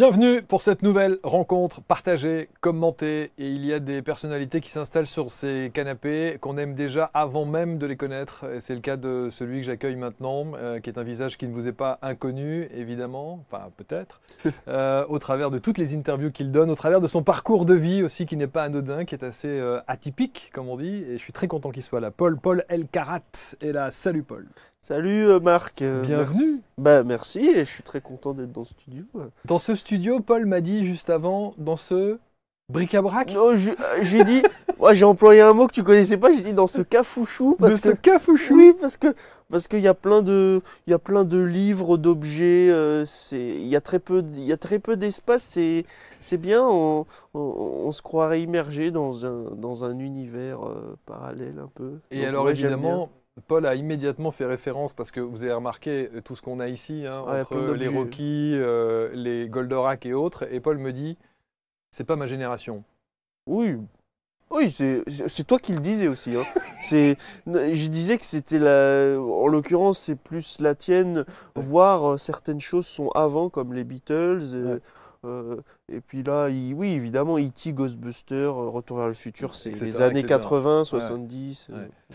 Bienvenue pour cette nouvelle rencontre. partagée, commentée, Et il y a des personnalités qui s'installent sur ces canapés qu'on aime déjà avant même de les connaître. Et c'est le cas de celui que j'accueille maintenant, euh, qui est un visage qui ne vous est pas inconnu, évidemment, enfin peut-être, euh, au travers de toutes les interviews qu'il donne, au travers de son parcours de vie aussi qui n'est pas anodin, qui est assez euh, atypique, comme on dit. Et je suis très content qu'il soit là. Paul, Paul El Karat est là. Salut Paul. Salut euh, Marc. Euh, Bienvenue. Merci. Bah merci et je suis très content d'être dans ce studio. Dans ce studio, Paul m'a dit juste avant, dans ce bric-à-brac. Euh, j'ai dit, moi j'ai employé un mot que tu connaissais pas. J'ai dit dans ce cafouchou. Parce de ce cafouchou. Oui, parce que parce qu'il y a plein de il y plein de livres, d'objets. c'est il y a très peu il y a très peu d'espace. C'est c'est bien. On, se croirait immergé dans un dans un univers parallèle un peu. Et alors évidemment Paul a immédiatement fait référence parce que vous avez remarqué euh, tout ce qu'on a ici, hein, entre les Rocky, euh, les Goldorak et autres. Et Paul me dit, c'est pas ma génération. Oui, oui, c'est toi qui le disais aussi. Hein. c'est, je disais que c'était la, en l'occurrence, c'est plus la tienne. Voir euh, certaines choses sont avant, comme les Beatles. Et, puis là, oui, évidemment, E.T., Ghostbuster, Retour vers le futur, c'est les années 80, 70,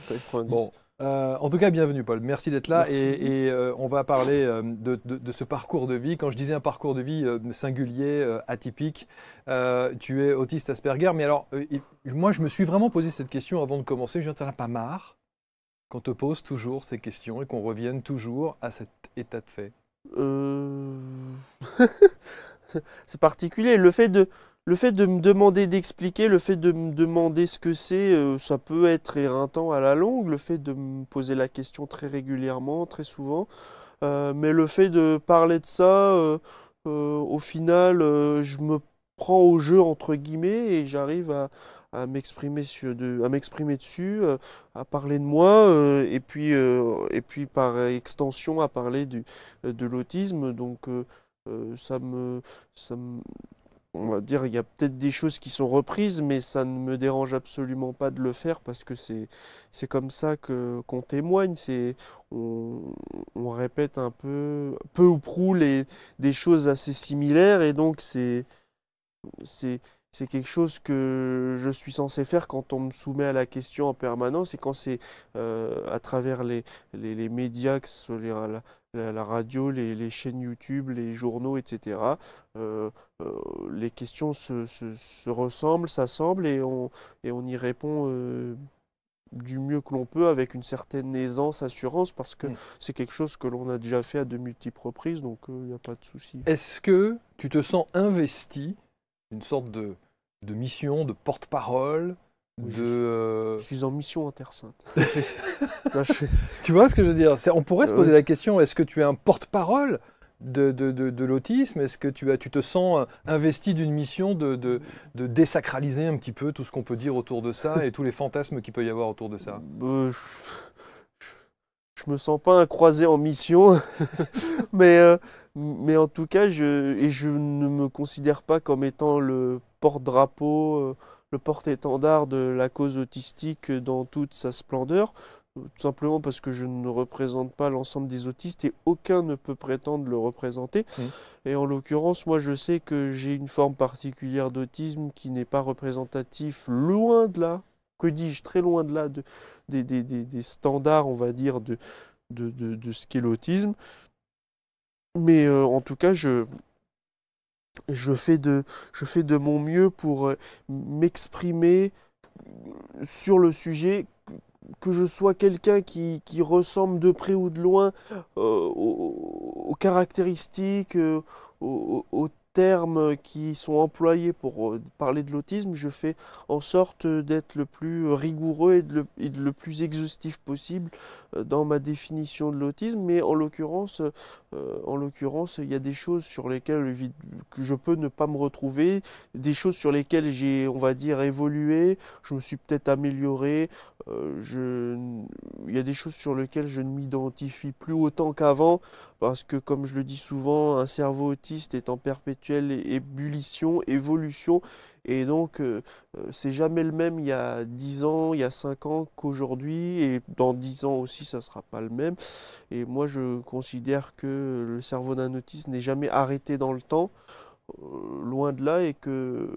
90. Euh, en tout cas, bienvenue Paul, merci d'être là et, euh, on va parler euh, de, ce parcours de vie. Quand je disais un parcours de vie singulier, atypique, tu es autiste Asperger, mais alors moi je me suis vraiment posé cette question avant de commencer, je me t'en as pas marre qu'on te pose toujours ces questions et qu'on revienne toujours à cet état de fait C'est particulier, le fait de, le fait de me demander d'expliquer, le fait de me demander ce que c'est, euh, ça peut être éreintant à la longue, le fait de me poser la question très régulièrement, très souvent, euh, mais le fait de parler de ça, euh, au final, je me prends au jeu entre guillemets et j'arrive à, à m'exprimer dessus, à parler de moi et puis et puis par extension à parler du, de l'autisme. Donc ça me on va dire, il y a peut-être des choses qui sont reprises, mais ça ne me dérange absolument pas de le faire parce que c'est comme ça qu'on témoigne. C'est on, répète un peu, peu ou prou les, des choses assez similaires et donc c'est c'est quelque chose que je suis censé faire quand on me soumet à la question en permanence et quand c'est euh, à travers les, les, médias, que la, radio, les, chaînes YouTube, les journaux, etc. Euh, euh, les questions se, ressemblent, s'assemblent et on, et on y répond du mieux que l'on peut avec une certaine aisance, assurance, parce que mm. c'est quelque chose que l'on a déjà fait à de multiples reprises, donc il n'y a pas de souci. Est-ce que tu te sens investi, une sorte de de mission, de porte-parole, de. Euh, je suis, en mission Terre tu vois ce que je veux dire On pourrait se euh, poser la question est-ce que tu es un porte-parole de, de, de, l'autisme Est-ce que tu, as, tu te sens euh, investi d'une mission de, désacraliser un petit peu tout ce qu'on peut dire autour de ça et tous les fantasmes qu'il peut y avoir autour de ça je, me sens pas un croisé en mission, mais. Mais en tout cas, je, ne me considère pas comme étant le porte-drapeau, euh, le porte-étendard de la cause autistique dans toute sa splendeur, euh, tout simplement parce que je ne représente pas l'ensemble des autistes et aucun ne peut prétendre le représenter. Mmh. Et en l'occurrence, moi je sais que j'ai une forme particulière d'autisme qui n'est pas représentatif, loin de là, que dis-je, très loin de là, des, standards, on va dire, de, ce qu'est l'autisme mais euh, en tout cas, je, je, fais de, je fais de mon mieux pour euh, m'exprimer euh, sur le sujet, que je sois quelqu'un qui, ressemble de près ou de loin aux, caractéristiques, aux, termes qui sont employés pour parler de l'autisme, je fais en sorte d'être le plus rigoureux et, le, le, plus exhaustif possible dans ma définition de l'autisme. Mais en l'occurrence, euh, en l'occurrence, il y a des choses sur lesquelles je peux ne pas me retrouver, des choses sur lesquelles j'ai, on va dire, évolué, je me suis peut-être amélioré, euh, il y a des choses sur lesquelles je ne m'identifie plus autant qu'avant, parce que comme je le dis souvent, un cerveau autiste est en perpétuelle ébullition, évolution, et donc, euh, euh, c'est jamais le même il y a 10 ans, il y a 5 ans qu'aujourd'hui, et dans 10 ans aussi, ça ne sera pas le même. Et moi, je considère que le cerveau d'un autiste n'est jamais arrêté dans le temps, euh, loin de là, et que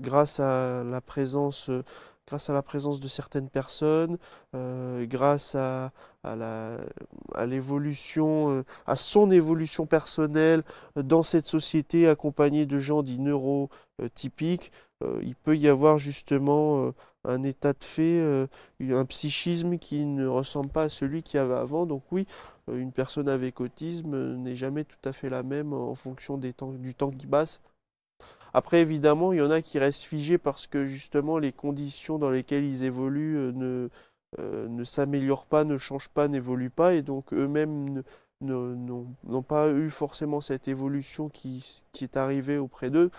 grâce à la présence grâce à la présence de certaines personnes, euh, grâce à, l'évolution, euh, à, son évolution personnelle euh, dans cette société accompagnée de gens dits neurotypiques, il peut y avoir justement un état de fait, un psychisme qui ne ressemble pas à celui qu'il y avait avant. Donc oui, une personne avec autisme n'est jamais tout à fait la même en fonction du temps qui passe. Après, évidemment, il y en a qui restent figés parce que justement les conditions dans lesquelles ils évoluent euh, ne, euh, ne s'améliorent pas, ne changent pas, n'évoluent pas, et donc eux-mêmes n'ont pas eu forcément cette évolution qui, qui est arrivée auprès d'eux.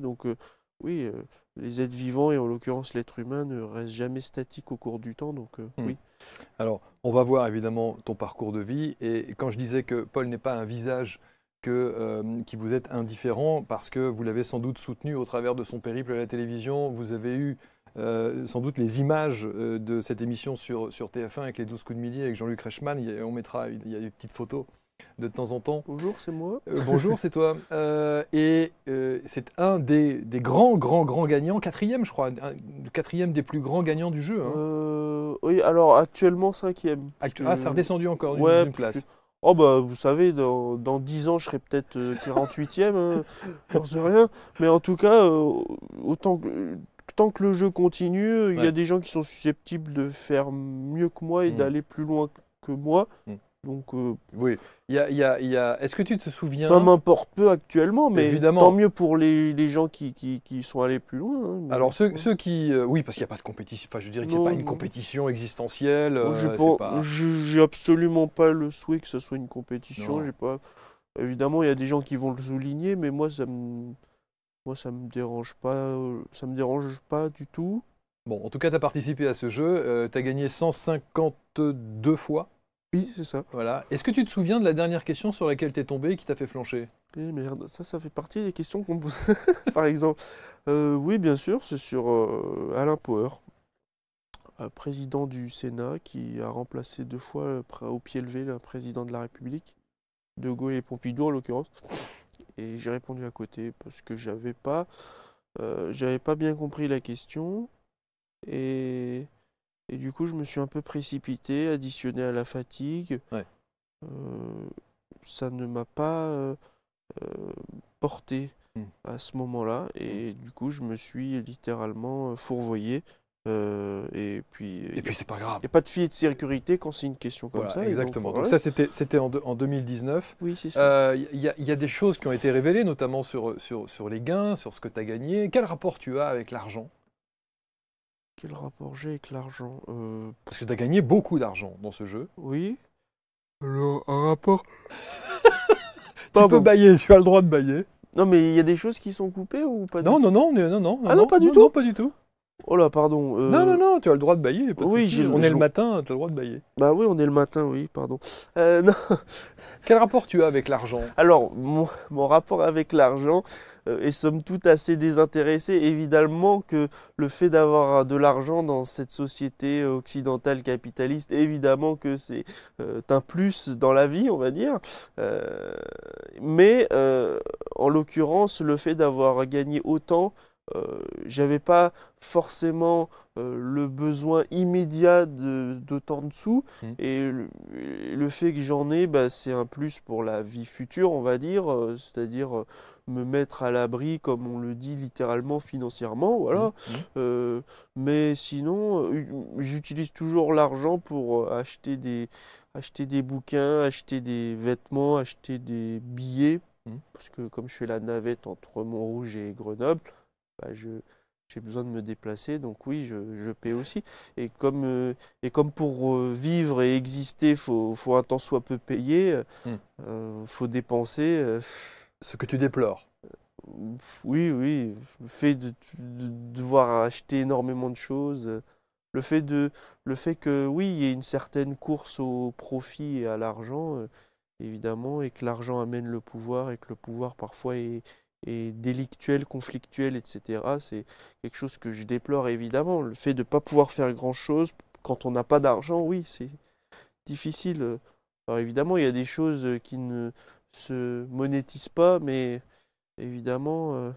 donc, euh, oui, les êtres vivants et en l'occurrence l'être humain ne restent jamais statiques au cours du temps, donc hmm. oui. Alors, on va voir évidemment ton parcours de vie. Et quand je disais que Paul n'est pas un visage que, euh, qui vous êtes indifférent parce que vous l'avez sans doute soutenu au travers de son périple à la télévision. Vous avez eu euh, sans doute les images euh, de cette émission sur, sur TF1 avec les 12 coups de midi avec Jean-Luc Reichmann. Il a, on mettra, il y a des petites photos de temps en temps. Bonjour, c'est moi. bonjour, c'est toi. et c'est un des, grands, grands, grands gagnants, quatrième, je crois, quatrième des plus grands gagnants du jeu. Hein. oui, alors actuellement cinquième. ah, ça a redescendu encore d'une place. Oh bah vous savez, dans, dix 10 ans je serai peut-être 48e, euh, hein, j'en sais rien. Mais en tout cas, euh, autant tant que le jeu continue, il y a des gens qui sont susceptibles de faire mieux que moi et mmh. d'aller plus loin que moi. Mmh. Donc, euh, oui. Il y a, Est-ce que tu te souviens Ça m'importe peu actuellement, mais tant mieux pour les, les gens qui, qui, qui, sont allés plus loin. Hein, Alors, ceux, ceux qui. Euh, oui, parce qu'il n'y a pas de compétition. Enfin, je dirais que ce n'est pas une compétition existentielle. je n'ai euh, absolument pas le souhait que ce soit une compétition. pas... Évidemment, il y a des gens qui vont le souligner, mais moi, ça me. Moi, ça me dérange pas, ça me dérange pas du tout. Bon, en tout cas, tu as participé à ce jeu. tu as gagné 152 fois. Oui, c'est ça. Voilà. Est-ce que tu te souviens de la dernière question sur laquelle tu es tombé et qui t'a fait flancher Eh merde, ça, ça fait partie des questions qu'on me pose, par exemple. Euh, oui, bien sûr, c'est sur euh, Alain Power, euh, président du Sénat, qui a remplacé deux fois au pied levé le président de la République, De Gaulle et Pompidou en l'occurrence. Et j'ai répondu à côté parce que j'avais pas, j'avais pas bien compris la question. Et et du coup, je me suis un peu précipité, additionné à la fatigue. Euh, ça ne m'a pas euh, euh, porté hmm. à ce moment-là. Et hmm. du coup, je me suis littéralement fourvoyé. et puis, et puis c'est pas grave. Il n'y a pas de filet de sécurité quand c'est une question comme ça. Exactement. Donc, ça, c'était en, 2019. Oui, c'est ça. Il y, a des choses qui ont été révélées, notamment sur, sur, sur les gains, sur ce que tu as gagné. Quel rapport tu as avec l'argent quel rapport j'ai avec l'argent euh, Parce que t'as gagné beaucoup d'argent dans ce jeu. Oui. Alors, un rapport. tu peux bailler, tu as le droit de bailler. Non, mais il y a des choses qui sont coupées ou pas Non, non, non, non, non, non. Ah non, pas du tout pas du tout. Oh là, pardon. Euh, non, non, non, tu as le droit de bailler. Pas oui, on est le matin, t'as le droit de bailler. Bah oui, on est le matin, oui, pardon. Euh, Quel rapport tu as avec l'argent Alors, mon, rapport avec l'argent, euh, et somme toute assez désintéressés Évidemment que le fait d'avoir de l'argent dans cette société euh, occidentale capitaliste, évidemment que c'est euh, un plus dans la vie, on va dire. mais en l'occurrence, le fait d'avoir gagné autant, je j'avais pas forcément le besoin immédiat d'autant de, de, sous mmh. et le, fait que j'en ai bah, c'est un plus pour la vie future on va dire c'est à dire me mettre à l'abri, comme on le dit littéralement financièrement, voilà. Mmh, mmh. Euh, mais sinon, euh, j'utilise toujours l'argent pour euh, acheter des, acheter des bouquins, acheter des vêtements, acheter des billets, mmh. parce que comme je fais la navette entre Montrouge et Grenoble, bah je j'ai besoin de me déplacer, donc oui, je, je paie aussi. Et comme, et comme pour vivre et exister, il faut, faut, un temps soit peu payer, il faut dépenser ce que tu déplores. Oui, oui. Le fait de, devoir acheter énormément de choses. Le fait, de, le fait que, oui, il y ait une certaine course au profit et à l'argent, euh, évidemment, et que l'argent amène le pouvoir, et que le pouvoir parfois est, est délictuel, conflictuel, etc. C'est quelque chose que je déplore, évidemment. Le fait de ne pas pouvoir faire grand-chose quand on n'a pas d'argent, oui, c'est difficile. Alors évidemment, il y a des choses qui ne se monétise pas, mais évidemment, euh,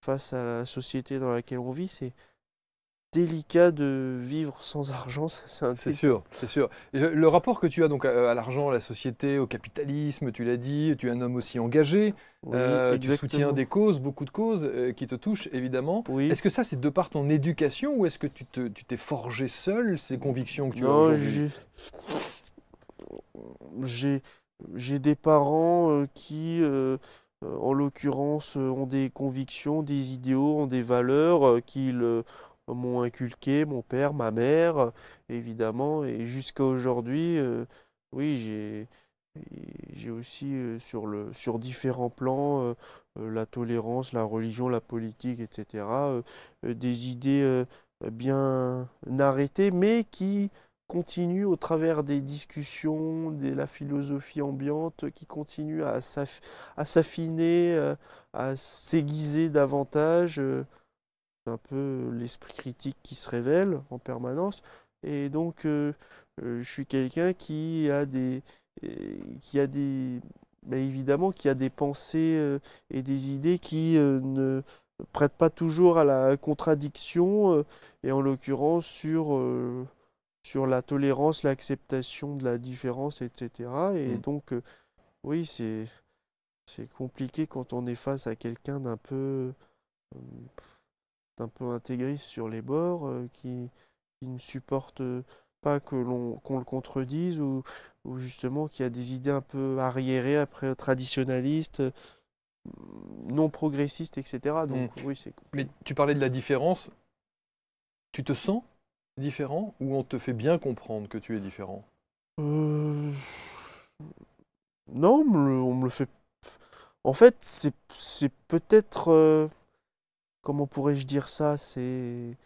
face à la société dans laquelle on vit, c'est délicat de vivre sans argent. C'est sûr, c'est sûr. Le rapport que tu as donc euh, à, l'argent, à la société, au capitalisme, tu l'as dit, tu es un homme aussi engagé, euh, tu soutiens des causes, beaucoup de causes qui te touchent évidemment. Est-ce que ça c'est de par ton éducation ou est-ce que tu t'es forgé seul ces convictions que tu as aujourd'hui j'ai j'ai des parents euh, qui, euh, euh, en l'occurrence, ont des convictions, des idéaux, ont des valeurs qu'ils m'ont inculquées, mon père, ma mère, évidemment, et jusqu'à aujourd'hui, oui, j'ai aussi sur, différents plans, la tolérance, la religion, la politique, etc., des idées bien arrêtées, mais qui continue au travers des discussions, de la philosophie ambiante qui continue à s'affiner, euh, à s'aiguiser davantage. Euh, c'est un peu l'esprit critique qui se révèle en permanence. Et donc, euh, je suis quelqu'un qui a des. qui a des. Ben évidemment, qui a des pensées et des idées qui ne prêtent pas toujours à la contradiction, et en l'occurrence sur sur la tolérance, l'acceptation de la différence, etc. Et mm. donc, euh, oui, c'est compliqué quand on est face à quelqu'un d'un peu, euh, peu intégriste sur les bords, euh, qui, ne supporte pas que l'on qu'on le contredise ou, justement qui a des idées un peu arriérées, après traditionnalistes mm, non progressistes etc. Donc, mm. oui, c'est Mais tu parlais de la différence. Tu te sens différent ou on te fait bien comprendre que tu es différent euh, Non, on me, le, fait. En fait, c'est peut-être. Euh, comment pourrais-je dire ça C'est.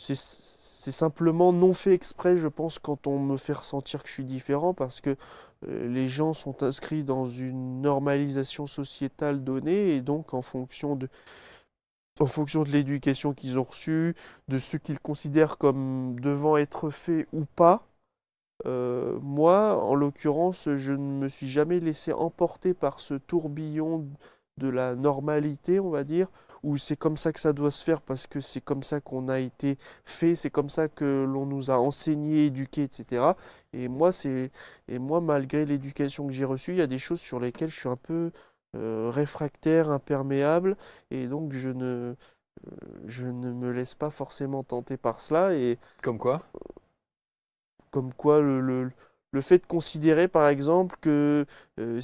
C'est simplement non fait exprès, je pense, quand on me fait ressentir que je suis différent, parce que euh, les gens sont inscrits dans une normalisation sociétale donnée, et donc en fonction de, en fonction de l'éducation qu'ils ont reçue, de ce qu'ils considèrent comme devant être fait ou pas. Euh, moi, en l'occurrence, je ne me suis jamais laissé emporter par ce tourbillon de la normalité, on va dire, où c'est comme ça que ça doit se faire parce que c'est comme ça qu'on a été fait, c'est comme ça que l'on nous a enseigné, éduqué, etc. Et moi, c'est et moi malgré l'éducation que j'ai reçue, il y a des choses sur lesquelles je suis un peu euh, réfractaire, imperméable, et donc je ne, euh, je ne me laisse pas forcément tenter par cela. Et, comme quoi Comme quoi le, le, fait de considérer par exemple que euh,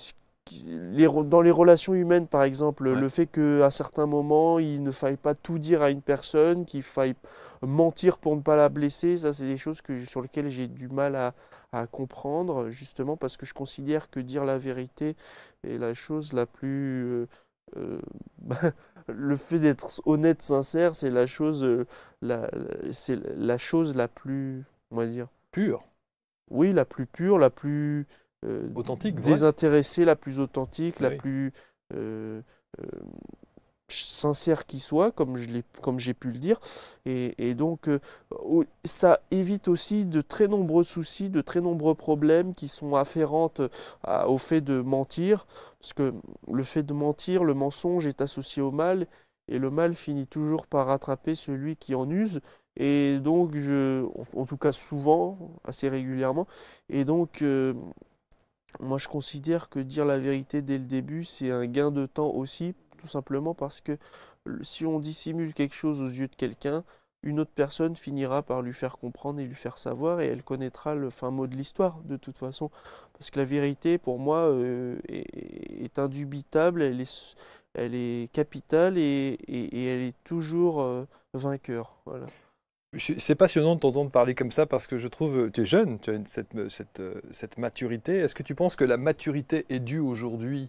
les, dans les relations humaines, par exemple, le fait qu'à certains moments, il ne faille pas tout dire à une personne, qu'il faille mentir pour ne pas la blesser, ça, c'est des choses que, sur lesquelles j'ai du mal à, à comprendre, justement parce que je considère que dire la vérité est la chose la plus... Euh, euh, bah, le fait d'être honnête, sincère, c'est la chose, euh, la, c'est la chose la plus, on va dire, pure. Oui, la plus pure, la plus authentique, désintéressée, la plus authentique, la plus sincère qui soit, comme j'ai pu le dire. Et, donc, euh, ça évite aussi de très nombreux soucis, de très nombreux problèmes qui sont afférents euh, au fait de mentir. Parce que le fait de mentir, le mensonge est associé au mal, et le mal finit toujours par rattraper celui qui en use. Et donc, je, en, tout cas souvent, assez régulièrement. Et donc, euh, moi je considère que dire la vérité dès le début, c'est un gain de temps aussi tout simplement parce que si on dissimule quelque chose aux yeux de quelqu'un, une autre personne finira par lui faire comprendre et lui faire savoir et elle connaîtra le fin mot de l'histoire de toute façon. Parce que la vérité pour moi euh, est, indubitable, elle est, elle est capitale et, elle est toujours euh, vainqueur. Voilà. C'est passionnant de t'entendre parler comme ça parce que je trouve, euh, tu es jeune, tu as cette maturité. Est-ce que tu penses que la maturité est due aujourd'hui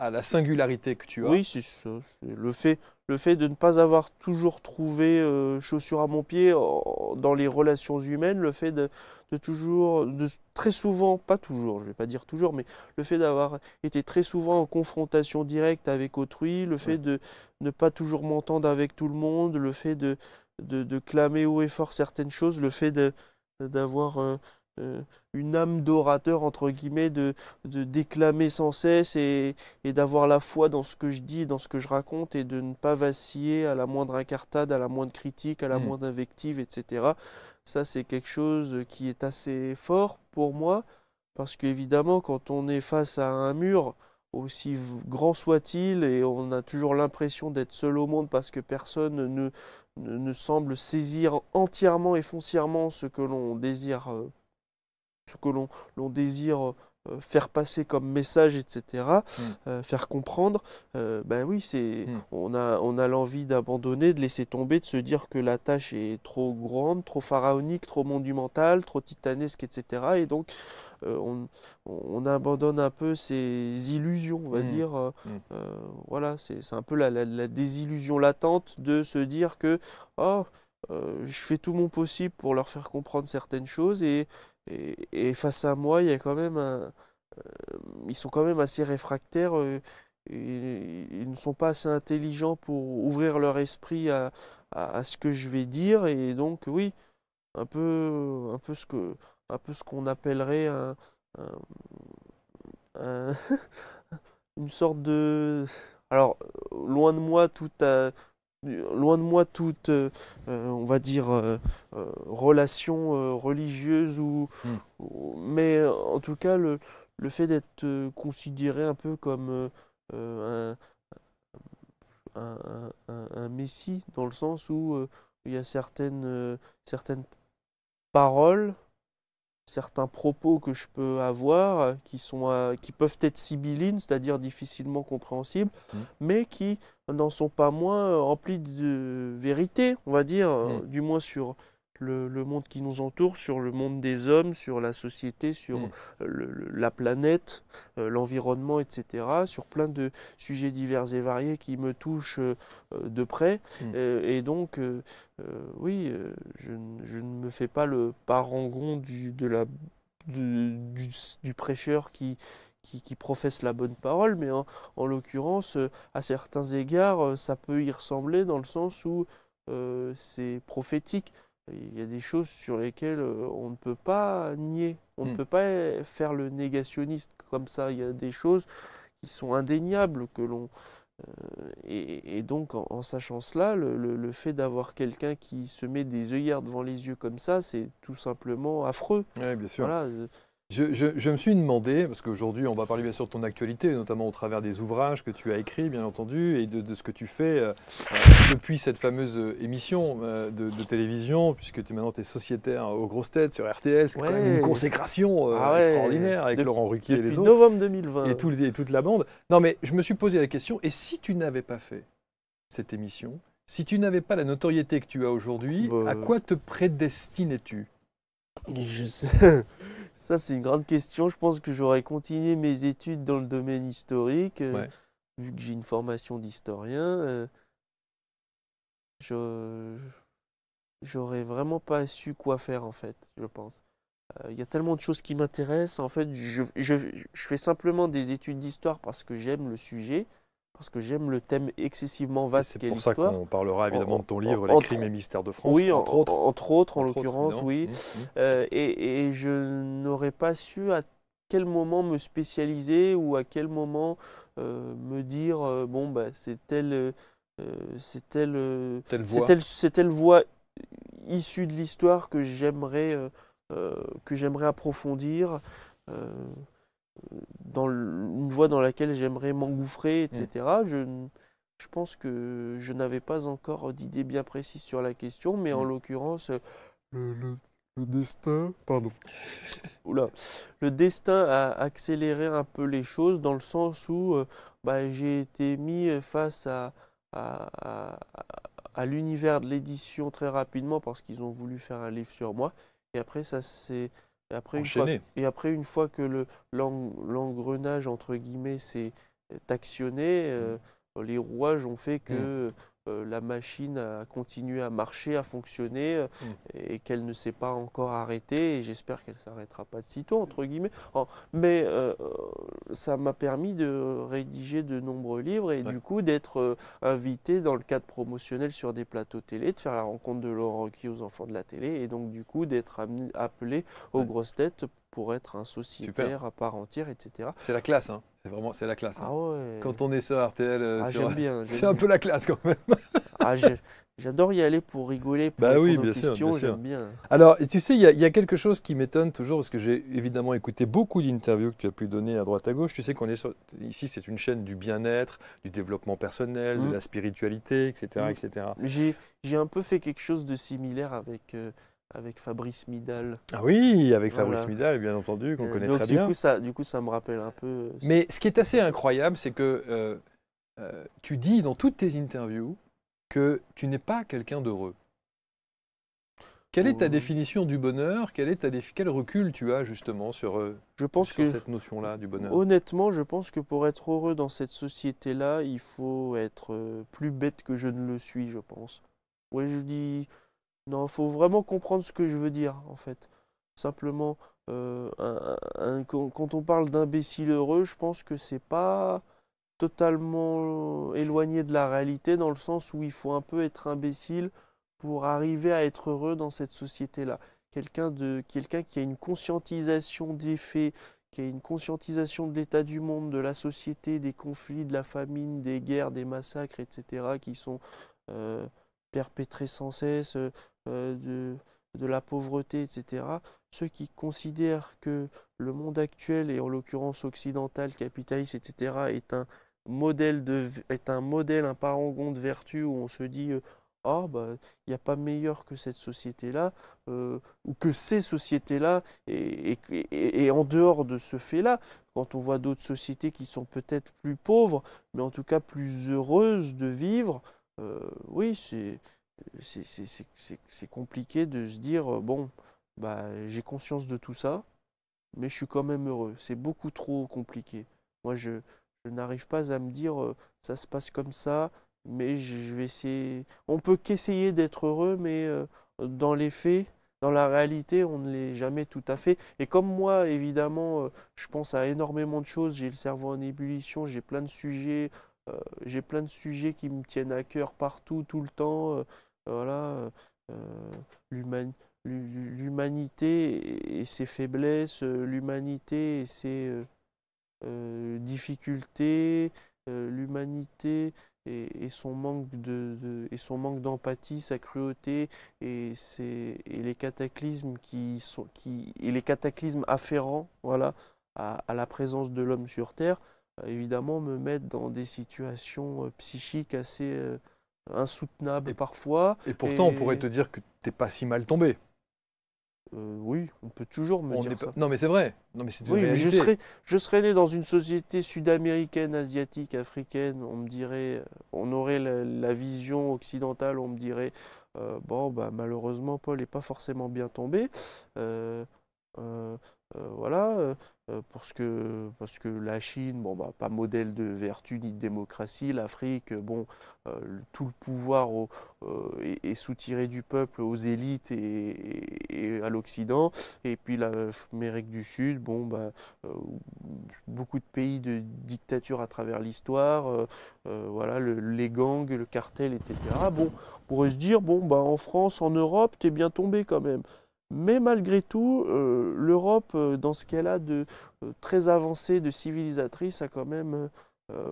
à la singularité que tu as. Oui, c'est Le fait, le fait de ne pas avoir toujours trouvé euh, chaussure à mon pied dans les relations humaines, le fait de, toujours, de très souvent, pas toujours, je vais pas dire toujours, mais le fait d'avoir été très souvent en confrontation directe avec autrui, le fait de ne pas toujours m'entendre avec tout le monde, le fait de, de, de clamer haut et fort certaines choses, le fait d'avoir euh, euh, une âme d'orateur, entre guillemets, de, de, déclamer sans cesse et, d'avoir la foi dans ce que je dis, dans ce que je raconte et de ne pas vaciller à la moindre incartade, à la moindre critique, à la mm. moindre invective, etc. Ça, c'est quelque chose qui est assez fort pour moi parce qu'évidemment, quand on est face à un mur, aussi grand soit-il, et on a toujours l'impression d'être seul au monde parce que personne ne, ne, ne semble saisir entièrement et foncièrement ce que l'on désire euh, ce que l'on désire euh, faire passer comme message, etc., hmm. euh, faire comprendre, euh, ben oui, c'est, hmm. on a, on a l'envie d'abandonner, de laisser tomber, de se dire que la tâche est trop grande, trop pharaonique, trop monumentale, trop titanesque, etc. Et donc, on, on, abandonne un peu ces illusions, on va hmm. dire. voilà, c'est, un peu la, la, désillusion latente de se dire que, oh, je fais tout mon possible pour leur faire comprendre certaines choses et et, face à moi, il y a quand même un, euh, ils sont quand même assez réfractaires. Euh, ils ne sont pas assez intelligents pour ouvrir leur esprit à, ce que je vais dire. Et donc, oui, un peu, un peu ce que, un peu ce qu'on appellerait une sorte de alors, loin de moi tout a... Loin de moi toute, euh, euh, on va dire, euh, relation religieuse, ou, hmm. mais en tout cas, le, fait d'être considéré un peu comme un, messie, dans le sens où il y a certaines paroles certains propos que je peux avoir euh, qui, sont, euh, qui peuvent être sibyllines, c'est-à-dire difficilement compréhensibles, mmh. mais qui n'en sont pas moins remplis euh, de vérité, on va dire, mmh. du moins sur le, monde qui nous entoure, sur le monde des hommes, sur la société, sur mm. euh, la planète, euh, l'environnement, etc., sur plein de sujets divers et variés qui me touchent euh, de près. Mm. et donc, oui, je, ne me fais pas le parangon du, de la, du, prêcheur qui, qui, la bonne parole, mais en, l'occurrence, à certains égards, ça peut y ressembler dans le sens où c'est prophétique. Il y a des choses sur lesquelles euh, on ne peut pas nier, on ne hmm. peut pas eh, faire le négationniste comme ça. Il y a des choses qui sont indéniables que l'on euh, et, donc en, sachant cela, le, fait d'avoir quelqu'un qui se met des œillères devant les yeux comme ça, c'est tout simplement affreux. Oui, bien sûr. Euh, je, me suis demandé, parce qu'aujourd'hui on va parler bien sûr de ton actualité, notamment au travers des ouvrages que tu as écrits bien entendu, et de, ce que tu fais euh, euh, depuis cette fameuse euh, émission de, télévision, puisque tu, maintenant tu es sociétaire aux grosses têtes sur RTS, quand même une consécration ah extraordinaire avec Laurent Ruquier et les autres. novembre 2020. Et, toute la bande. Non mais je me suis posé la question, et si tu n'avais pas fait cette émission, si tu n'avais pas la notoriété que tu as aujourd'hui, à bah. quoi te prédestinais-tu je sais. Ça, c'est une grande question. Je pense que j'aurais continué mes études dans le domaine historique, euh, vu que j'ai une formation d'historien. Euh, je j'aurais vraiment pas su quoi faire, en fait, je pense. Euh, il y a tellement de choses qui m'intéressent. En fait, je, fais simplement des études d'histoire parce que j'aime le sujet parce que j'aime le thème excessivement vaste C'est pour ça qu'on parlera évidemment de ton livre Les crimes et mystères de France. Oui, entre autres. Entre autres, en l'occurrence, oui. Mmh, mmh. Euh, et, je n'aurais pas su à quel moment me spécialiser ou à quel moment euh, me dire euh, bon, bah, c'est telle, c'est telle, telle, telle, telle, voie issue de l'histoire que j'aimerais que j'aimerais approfondir dans une voie dans laquelle j'aimerais m'engouffrer, etc. Mm. Je, je pense que je n'avais pas encore d'idée bien précise sur la question, mais en mm. l'occurrence, euh, le, destin, pardon. le destin a accéléré un peu les choses dans le sens où euh, bah, j'ai été mis face à, à, à l'univers de l'édition très rapidement parce qu'ils ont voulu faire un livre sur moi. Et après, ça s'est et après, Une fois, que le, l'engrenage, entre guillemets, s'est euh, actionné, euh, mmh. les rouages ont fait que mmh. Euh, la machine a continué à marcher, à fonctionner euh, mm. et qu'elle ne s'est pas encore arrêtée. Et j'espère qu'elle ne s'arrêtera pas de sitôt, entre guillemets. Oh, mais euh, ça m'a permis de rédiger de nombreux livres et du coup d'être invité dans le cadre promotionnel sur des plateaux télé, de faire la rencontre de Laurent Rocky aux enfants de la télé et donc du coup d'être appelé aux grosses têtes pour être un sociétaire à part entière, etc. C'est la classe, hein c'est vraiment, c'est la classe. Hein. Ah quand on est sur RTL, euh, ah, c'est un peu la classe quand même. Ah, j'adore y aller pour rigoler, pour bah oui, bien sûr, questions, bien, bien Alors, tu sais, il y, a quelque chose qui m'étonne toujours, parce que j'ai évidemment écouté beaucoup d'interviews que tu as pu donner à droite à gauche. Tu sais qu'on est ici, c'est une chaîne du bien-être, du développement personnel, de mmh. la spiritualité, etc. etc. J'ai un peu fait quelque chose de similaire avec euh, avec Fabrice Midal. Ah oui, avec Fabrice Midal, bien entendu, qu'on euh, connaît donc, très du Coup, ça, du coup, ça me rappelle un peu. Euh, Mais ce qui est assez incroyable, c'est que euh, tu dis dans toutes tes interviews que tu n'es pas quelqu'un d'heureux. Quelle est ta hum. définition du bonheur est ta Quel recul tu as justement sur, je pense que, cette notion-là du bonheur Honnêtement, je pense que pour être heureux dans cette société-là, il faut être plus bête que je ne le suis, je pense. Oui, je dis, non, il faut vraiment comprendre ce que je veux dire, en fait. Simplement, euh, quand on parle d'imbécile heureux, je pense que c'est pas totalement éloigné de la réalité, dans le sens où il faut un peu être imbécile pour arriver à être heureux dans cette société-là. Quelqu'un qui a une conscientisation des faits, qui a une conscientisation de l'état du monde, de la société, des conflits, de la famine, des guerres, des massacres, etc., qui sont... Euh, perpétrés sans cesse euh, euh, de, la pauvreté, etc., ceux qui considèrent que le monde actuel, et en l'occurrence occidental, capitaliste, etc., est un modèle, de, est un, modèle un parangon de vertu où on se dit euh, ah, bah, il n'y a pas meilleur que cette société là ou que ces sociétés là et en dehors de ce fait là quand on voit d'autres sociétés qui sont peut-être plus pauvres mais en tout cas plus heureuses de vivre euh, oui, c'est compliqué de se dire, euh, bon, bah, j'ai conscience de tout ça, mais je suis quand même heureux. C'est beaucoup trop compliqué. Moi, je, n'arrive pas à me dire, euh, ça se passe comme ça, mais je vais essayer. On peut qu'essayer d'être heureux, mais dans les faits, dans la réalité, on ne l'est jamais tout à fait. Et comme moi, évidemment, je pense à énormément de choses, j'ai le cerveau en ébullition, j'ai plein de sujets, euh, j'ai plein de sujets qui me tiennent à cœur partout, tout le temps. Euh, euh, l'humanité et ses faiblesses, l'humanité et ses difficultés, l'humanité et, son manque d'empathie, sa cruauté et, les cataclysmes et les cataclysmes afférents voilà à la présence de l'homme sur terre évidemment me mettre dans des situations euh, psychiques assez euh, insoutenables parfois. Et pourtant, on pourrait te dire que t'es pas si mal tombé. Euh, oui, on peut toujours me dire Non, mais c'est vrai. Non, mais je serais, je serais né dans une société sud-américaine, asiatique, africaine. On me dirait, on aurait la, vision occidentale. On me dirait, bon, bah malheureusement, Paul n'est pas forcément bien tombé. Euh, voilà, euh, euh, parce, que, la Chine, bon, bah, pas modèle de vertu ni de démocratie, l'Afrique, bon, tout le pouvoir est, soutiré du peuple aux élites et, à l'Occident, et puis l'Amérique du Sud, bon, bah, beaucoup de pays de dictature à travers l'histoire, voilà, les gangs, le cartel, etc. Bon, on pourrait se dire, bon, bah, en France, en Europe, t'es bien tombé quand même. Mais malgré tout, euh, l'Europe, euh, dans ce qu'elle a de euh, très avancé, de civilisatrice, a quand même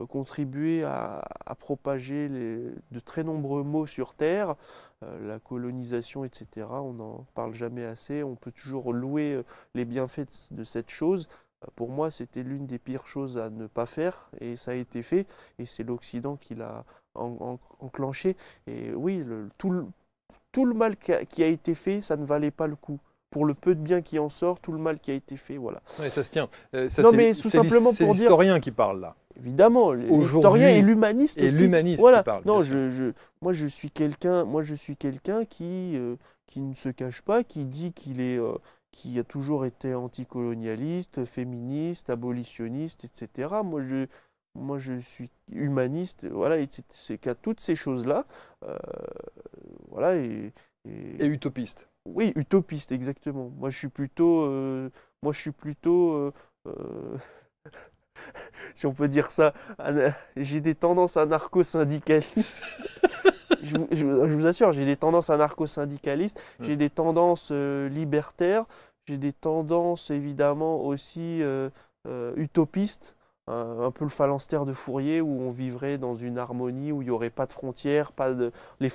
contribué à, propager de très nombreux maux sur Terre, la colonisation, etc. On n'en parle jamais assez, on peut toujours louer les bienfaits de, cette chose. Pour moi, c'était l'une des pires choses à ne pas faire, et ça a été fait, et c'est l'Occident qui l'a enclenché. Et oui, le, tout, tout le mal qui a, été fait, ça ne valait pas le coup pour le peu de bien qui en sort, tout le mal qui a été fait, voilà. ça se tient. Euh, non, mais tout simplement pour C'est l'historien qui parle là. Évidemment, l'historien et l'humaniste aussi. Et l'humaniste voilà. moi je suis quelqu'un, moi je suis quelqu'un qui euh, qui ne se cache pas, qui dit qu'il est, euh, a toujours été anticolonialiste, féministe, abolitionniste, etc. Moi je, moi je suis humaniste, voilà, C'est qu'à toutes ces choses là et, utopiste. Oui, utopiste, exactement. Moi, je suis plutôt, euh, moi, je suis plutôt, euh, euh, si on peut dire ça, j'ai des tendances anarcho-syndicalistes. je, vous assure, j'ai des tendances anarcho-syndicalistes, mm. j'ai des tendances libertaires, j'ai des tendances évidemment aussi utopistes un peu le phalanstère de Fourier où on vivrait dans une harmonie où il n'y aurait pas de frontières, pas les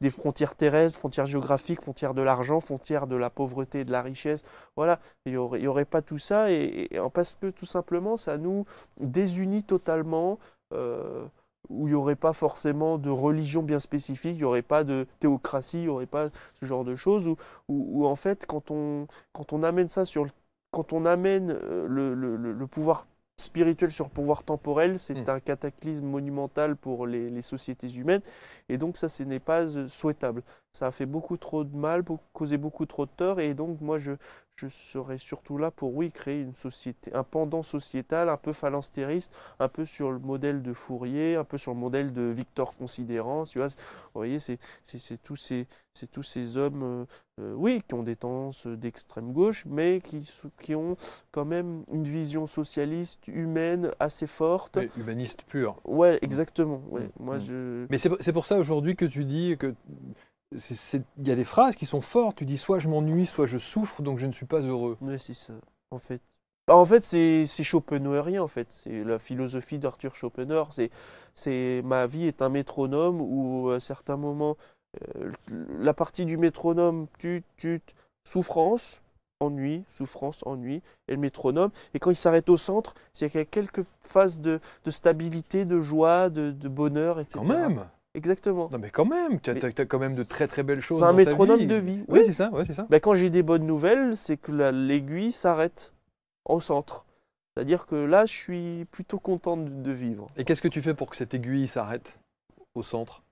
des frontières terrestres, frontières géographiques, frontières de l'argent, frontières de la pauvreté, de la richesse. Voilà, il n'y aurait, pas tout ça et, parce que tout simplement ça nous désunit totalement. Euh, où il n'y aurait pas forcément de religion bien spécifique, il n'y aurait pas de théocratie, il n'y aurait pas ce genre de choses, où, en fait, quand on, quand on amène ça sur quand on amène euh, le, le, le pouvoir spirituel sur pouvoir temporel, c'est hmm. un cataclysme monumental pour les, sociétés humaines, et donc ça, ce n'est pas euh, souhaitable ça a fait beaucoup trop de mal, causé beaucoup trop de tort, et donc moi je, je serais surtout là pour, oui, créer une société, un pendant sociétal un peu phalanstériste, un peu sur le modèle de Fourier, un peu sur le modèle de Victor Considérant, tu vois, vous voyez, c'est tous ces, c'est tous ces hommes, euh, euh, oui, qui ont des tendances d'extrême gauche, mais qui, qui ont quand même une vision socialiste, humaine, assez forte. humaniste pure. Ouais, mm. exactement. Ouais. Mm, moi, mm. je... Mais c'est pour ça aujourd'hui que tu dis que il y a des phrases qui sont fortes. Tu dis soit je m'ennuie, soit je souffre, donc je ne suis pas heureux. Oui, c'est ça, en fait. Bah, en fait, c'est schopenhauerien, en fait. C'est la philosophie d'Arthur Schopenhauer. C'est ma vie est un métronome où, à certains moments, euh, la partie du métronome, tu, tu, souffrance, ennui, souffrance, ennui, et le métronome. Et quand il s'arrête au centre, c'est qu'il y a quelques phases de, stabilité, de joie, de, de bonheur, etc. Quand même Exactement. Non, mais quand même, tu as, quand même de très très belles choses. C'est un métronome de vie. Oui, c'est ça. Ouais, bah, quand j'ai des bonnes nouvelles, c'est que l'aiguille s'arrête au centre. C'est-à-dire que là, je suis plutôt content de, vivre. Et qu'est-ce que tu fais pour que cette aiguille s'arrête au centre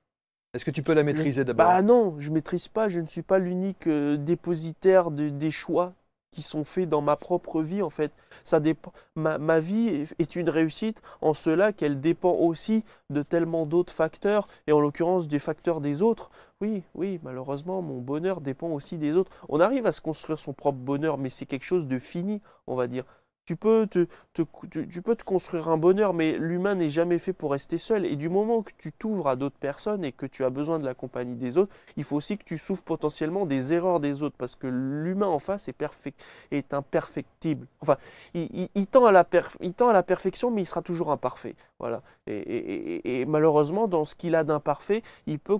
Est-ce que tu peux la maîtriser d'abord Bah non, je maîtrise pas. Je ne suis pas l'unique euh, dépositaire des choix qui sont faits dans ma propre vie en fait. Ça dépend. Ma, ma vie est une réussite en cela qu'elle dépend aussi de tellement d'autres facteurs et en l'occurrence des facteurs des autres. Oui, oui, malheureusement, mon bonheur dépend aussi des autres. On arrive à se construire son propre bonheur, mais c'est quelque chose de fini, on va dire. Tu peux te, construire un bonheur, mais l'humain n'est jamais fait pour rester seul. Et du moment que tu t'ouvres à d'autres personnes et que tu as besoin de la compagnie des autres, il faut aussi que tu souffres potentiellement des erreurs des autres, parce que l'humain en face est, imperfectible. Enfin, il, tend à la il tend à la perfection, mais il sera toujours imparfait. Voilà. Et, malheureusement, dans ce qu'il a d'imparfait, on peut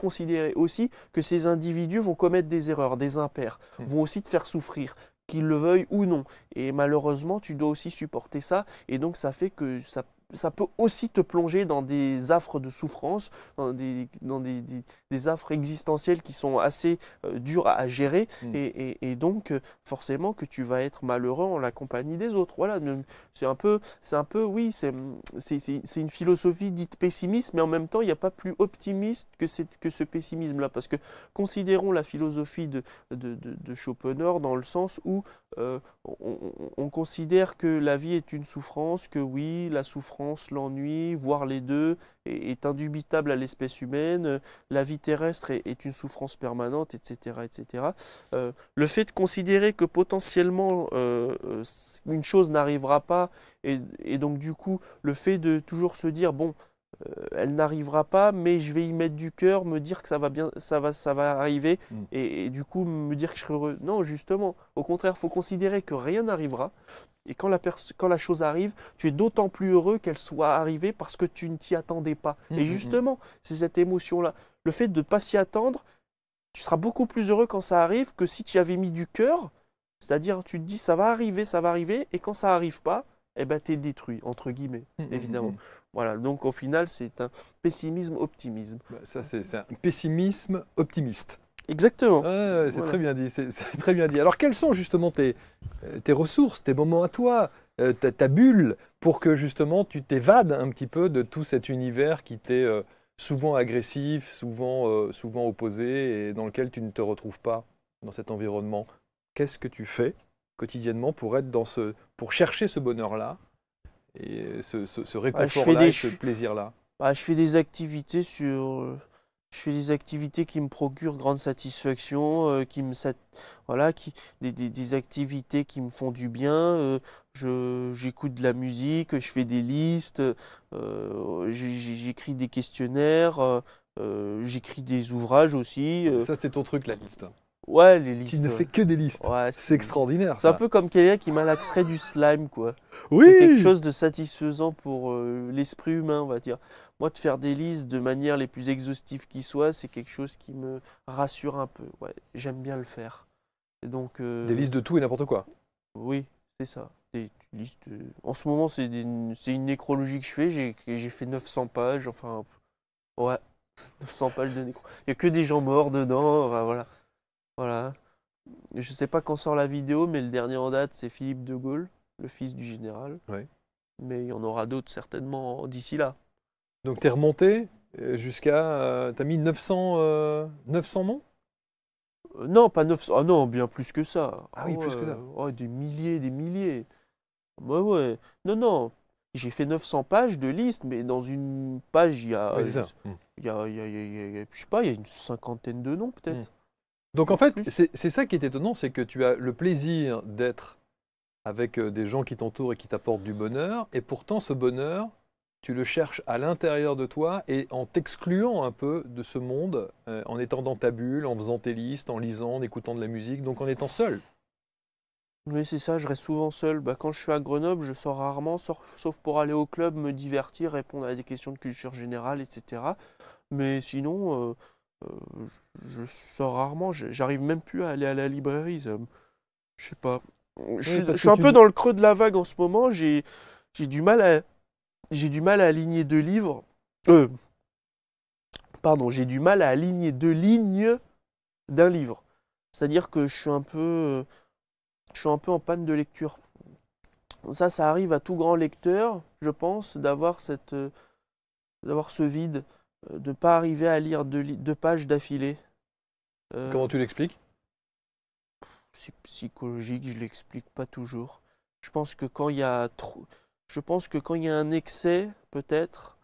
considérer aussi que ces individus vont commettre des erreurs, des impairs, mmh. vont aussi te faire souffrir, qu'ils le veuillent ou non. Et malheureusement, tu dois aussi supporter ça. Et donc, ça fait que ça ça peut aussi te plonger dans des affres de souffrance, dans des, dans des, des, affres existentielles qui sont assez euh, dures à, gérer. Mm. Et, et, et, donc, euh, forcément, que tu vas être malheureux en la compagnie des autres. Voilà, c'est un peu, c'est un peu oui, c'est une philosophie dite pessimiste, mais en même temps, il n'y a pas plus optimiste que, que ce pessimisme-là. Parce que considérons la philosophie de, de, de, Schopenhauer dans le sens où euh, on considère que la vie est une souffrance, que oui, la souffrance, l'ennui, voire les deux, est, indubitable à l'espèce humaine. La vie terrestre est, une souffrance permanente, etc. etc. Euh, le fait de considérer que potentiellement euh, euh, une chose n'arrivera pas, et, donc du coup le fait de toujours se dire, bon, elle n'arrivera pas, mais je vais y mettre du cœur, me dire que ça va bien, ça va, ça va arriver, mm. et, du coup me dire que je serai heureux. Non, justement, au contraire, faut considérer que rien n'arrivera. Et quand la, chose arrive, tu es d'autant plus heureux qu'elle soit arrivée parce que tu ne t'y attendais pas. Mmh, et mmh, mmh. justement, c'est cette émotion-là. Le fait de ne pas s'y attendre, tu seras beaucoup plus heureux quand ça arrive que si tu avais mis du cœur. C'est-à-dire, tu te dis, ça va arriver, ça va arriver. Et quand ça n'arrive pas, eh ben, tu es détruit, entre guillemets, évidemment. Voilà, donc au final, c'est un pessimisme-optimisme. Bah, ça, c'est un pessimisme optimiste. Exactement. c'est très bien dit, c'est très bien dit. Alors quelles sont justement tes, euh, tes ressources, tes moments à toi, euh, ta, ta, bulle, pour que justement tu t'évades un petit peu de tout cet univers qui t'est euh, souvent agressif, souvent, souvent opposé et dans lequel tu ne te retrouves pas dans cet environnement Qu'est-ce que tu fais quotidiennement pour être dans ce, pour chercher ce bonheur-là et ce, bah, réconfort-là, ce plaisir-là bah, Je fais des activités sur je fais des activités qui me procurent grande satisfaction, euh, qui me voilà, qui, des, des, des, activités qui me font du bien. Euh, j'écoute de la musique, je fais des listes, euh, j'écris des questionnaires, j'écris des ouvrages aussi. Ça, c'est ton truc, la liste. Ouais, les listes. Qui ne fait que des listes. c'est extraordinaire. C'est un peu comme quelqu'un qui malaxerait du slime, quoi. Oui. C'est quelque chose de satisfaisant pour l'esprit humain, on va dire moi, de faire des listes de manière les plus exhaustives qui soit, c'est quelque chose qui me rassure un peu. Ouais, J'aime bien le faire. donc, euh, des listes de tout et n'importe quoi Oui, c'est ça. Des listes euh, En ce moment, c'est une nécrologie que je fais. J'ai fait 900 pages. Enfin, ouais, 900 pages de nécro. Il n'y a que des gens morts dedans. voilà. voilà. Je ne sais pas quand sort la vidéo, mais le dernier en date, c'est Philippe de Gaulle, le fils du général. Ouais. Mais il y en aura d'autres certainement d'ici là. Donc tu es remonté euh, jusqu'à... Euh, tu as mis 900, 900 euh, non, pas 900. Ah non, bien plus que ça. Ah, oui, plus que ça. des milliers, des milliers. Bah ouais. Non, non. J'ai fait 900 pages de liste, mais dans une page, il y a. il y a, je sais pas, il y a une cinquantaine de noms, peut-être. Hmm. Donc en, en fait, c'est ça qui est étonnant, c'est que tu as le plaisir d'être avec des gens qui t'entourent et qui t'apportent du bonheur, et pourtant ce bonheur, tu le cherches à l'intérieur de toi et en t'excluant un peu de ce monde, euh, en étant dans ta bulle, en faisant tes listes, en lisant, en écoutant de la musique, donc en étant seul. Oui, c'est ça, je reste souvent seul. Bah, quand je suis à Grenoble, je sors rarement, sauf pour aller au club, me divertir, répondre à des questions de culture générale, etc. Mais sinon, euh, euh, je, sors rarement, j'arrive même plus à aller à la librairie. je sais pas. Je, je suis un peu dans le creux de la vague en ce moment, j'ai du mal à j'ai du mal à aligner deux livres. Euh, pardon, j'ai du mal à aligner deux lignes d'un livre. C'est-à-dire que je suis un peu, euh, je suis un peu en panne de lecture. Ça, ça arrive à tout grand lecteur, je pense, d'avoir cette, euh, d'avoir ce vide, euh, de ne pas arriver à lire deux, pages d'affilée. Comment tu l'expliques C'est psychologique, je l'explique pas toujours. Je pense que quand il y a trop, je pense que quand il y a un excès, peut-être,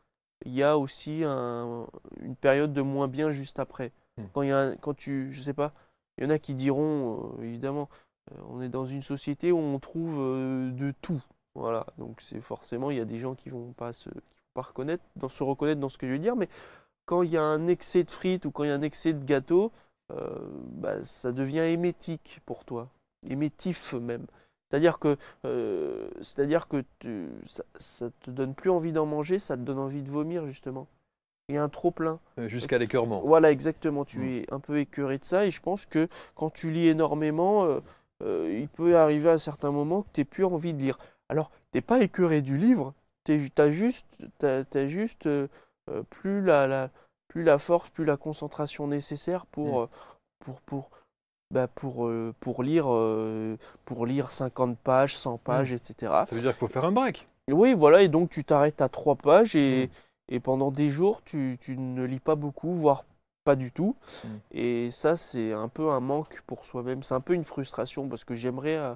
il y a aussi une période de moins bien juste après. Hmm. Quand, il quand tu, je sais pas, il y en a qui diront, euh, évidemment, euh, on est dans une société où on trouve euh, de tout. Voilà, donc c'est forcément, il y a des gens qui vont pas se, vont pas reconnaître, dans, se reconnaître dans ce que je veux dire, mais quand il y a un excès de frites ou quand il y a un excès de gâteaux, bah, ça devient émétique pour toi, émétif même. C'est-à-dire que, euh, c'est-à-dire que tu, ça, ne te donne plus envie d'en manger, ça te donne envie de vomir justement. Il y a un trop plein. Euh, jusqu'à l'écœurement. Voilà, exactement. Tu mm. es un peu écœuré de ça et je pense que quand tu lis énormément, euh, il peut arriver à certains moments que tu n'aies plus envie de lire. Alors, tu n'es pas écœuré du livre, tu as juste, juste plus, la, la, plus la force, plus la concentration nécessaire pour, mm. pour, pour bah pour, euh, pour, lire, euh, pour lire 50 pages, 100 hmm. pages, etc. Ça veut dire qu'il faut faire un break. Oui, voilà, et donc tu t'arrêtes à 3 pages et, hmm. et pendant des jours, tu, tu, ne lis pas beaucoup, voire pas du tout. Hmm. Et ça, c'est un peu un manque pour soi-même, c'est un peu une frustration parce que j'aimerais euh,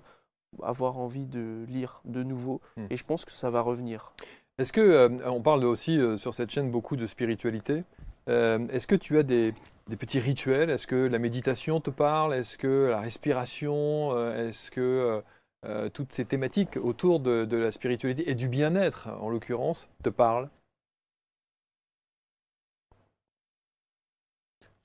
avoir envie de lire de nouveau et je pense que ça va revenir. Est-ce que on parle aussi sur cette chaîne beaucoup de spiritualité euh, est-ce que tu as des, petits rituels Est-ce que la méditation te parle Est-ce que la respiration euh, Est-ce que euh, toutes ces thématiques autour de, la spiritualité et du bien-être, en l'occurrence, te parlent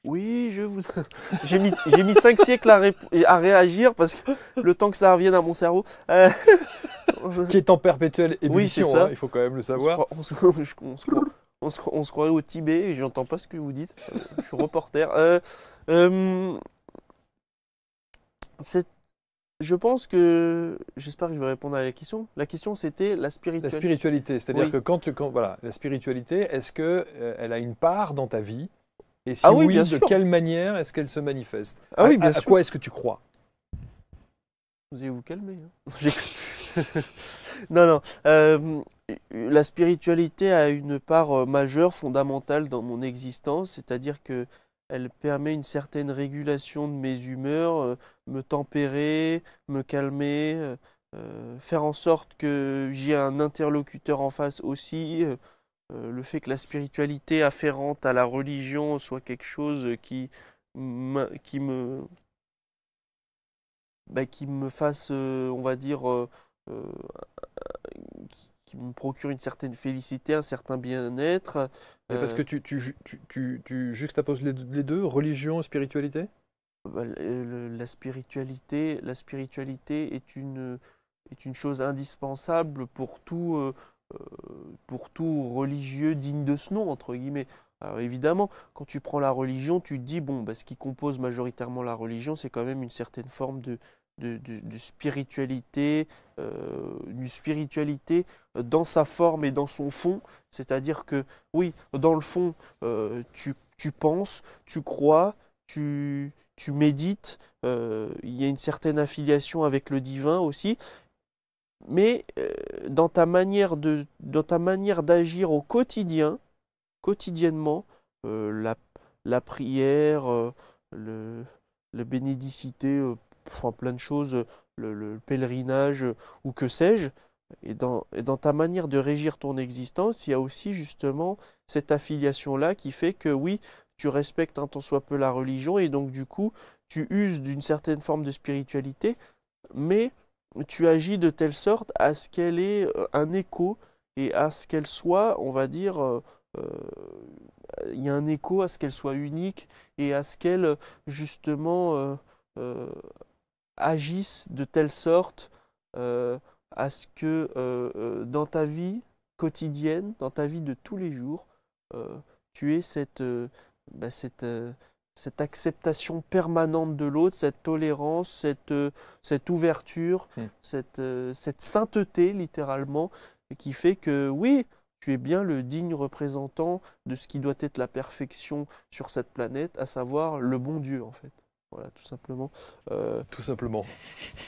Oui, je vous. J'ai mis, cinq siècles à, réagir parce que le temps que ça revienne à mon cerveau. Qui est en perpétuelle ébullition, hein, il faut quand même le savoir on se, on croirait au Tibet, j'entends pas ce que vous dites. Euh, je suis reporter. Euh, euh, je pense que. J'espère que je vais répondre à la question. La question, c'était la spiritualité. La spiritualité, c'est-à-dire que quand voilà, la spiritualité, est-ce qu'elle a une part dans ta vie Et si ah oui, de quelle manière est-ce qu'elle se manifeste ah à, oui, bien quoi est-ce que tu crois Vous allez vous calmer. Hein. non, non. Euh, la spiritualité a une part euh, majeure, fondamentale dans mon existence, c'est-à-dire que elle permet une certaine régulation de mes humeurs, euh, me tempérer, me calmer, faire en sorte que j'ai un interlocuteur en face aussi. le fait que la spiritualité afférente à la religion soit quelque chose qui, qui me bah, qui me fasse, on va dire, euh, qui, me procure une certaine félicité, un certain bien-être. Parce que euh, tu, tu, tu, tu, juxtaposes les deux, religion et spiritualité bah, la spiritualité, la spiritualité est une, est une chose indispensable pour tout, euh, pour tout religieux digne de ce nom, entre guillemets. évidemment, quand tu prends la religion, tu te dis, bon, bah, ce qui compose majoritairement la religion, c'est quand même une certaine forme de, de, spiritualité, une euh, spiritualité euh, dans sa forme et dans son fond. C'est-à-dire que oui, dans le fond, euh, tu, penses, tu crois, tu, tu médites, il y a une certaine affiliation avec le divin aussi. Mais dans ta manière de, dans ta manière d'agir au quotidien, quotidiennement, la, prière, le, la bénédicité, pour plein de choses, le, pèlerinage ou que sais-je. Et dans, et dans, ta manière de régir ton existence, il y a aussi justement cette affiliation-là qui fait que oui, tu respectes un hein, tant soit peu la religion et donc du coup, tu uses d'une certaine forme de spiritualité, mais tu agis de telle sorte à ce qu'elle ait euh, un écho et à ce qu'elle soit, on va dire, euh, euh, il y a un écho à ce qu'elle soit unique et à ce qu'elle justement agissent de telle sorte euh, à ce que euh, euh, dans ta vie quotidienne, dans ta vie de tous les jours, tu aies bah, cette, acceptation permanente de l'autre, cette tolérance, cette, ouverture, hmm. cette sainteté littéralement, qui fait que oui, tu es bien le digne représentant de ce qui doit être la perfection sur cette planète, à savoir le bon Dieu en fait. Voilà, tout simplement. Euh, tout simplement.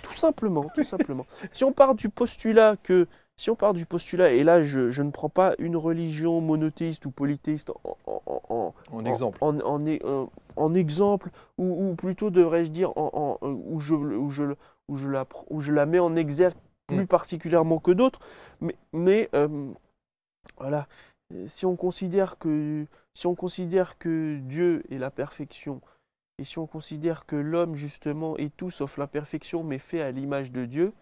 Tout simplement, tout simplement. si on part du postulat que, si on part du postulat, et là je, ne prends pas une religion monothéiste ou polythéiste en, en, exemple, en, exemple, ou, plutôt devrais-je dire, où, je, où je, où je, la, où je la mets en exergue plus hmm. particulièrement que d'autres, mais, mais euh, voilà, si on considère que si on considère que Dieu est la perfection et si on considère que l'homme, justement, est tout sauf l'imperfection, mais fait à l'image de Dieu,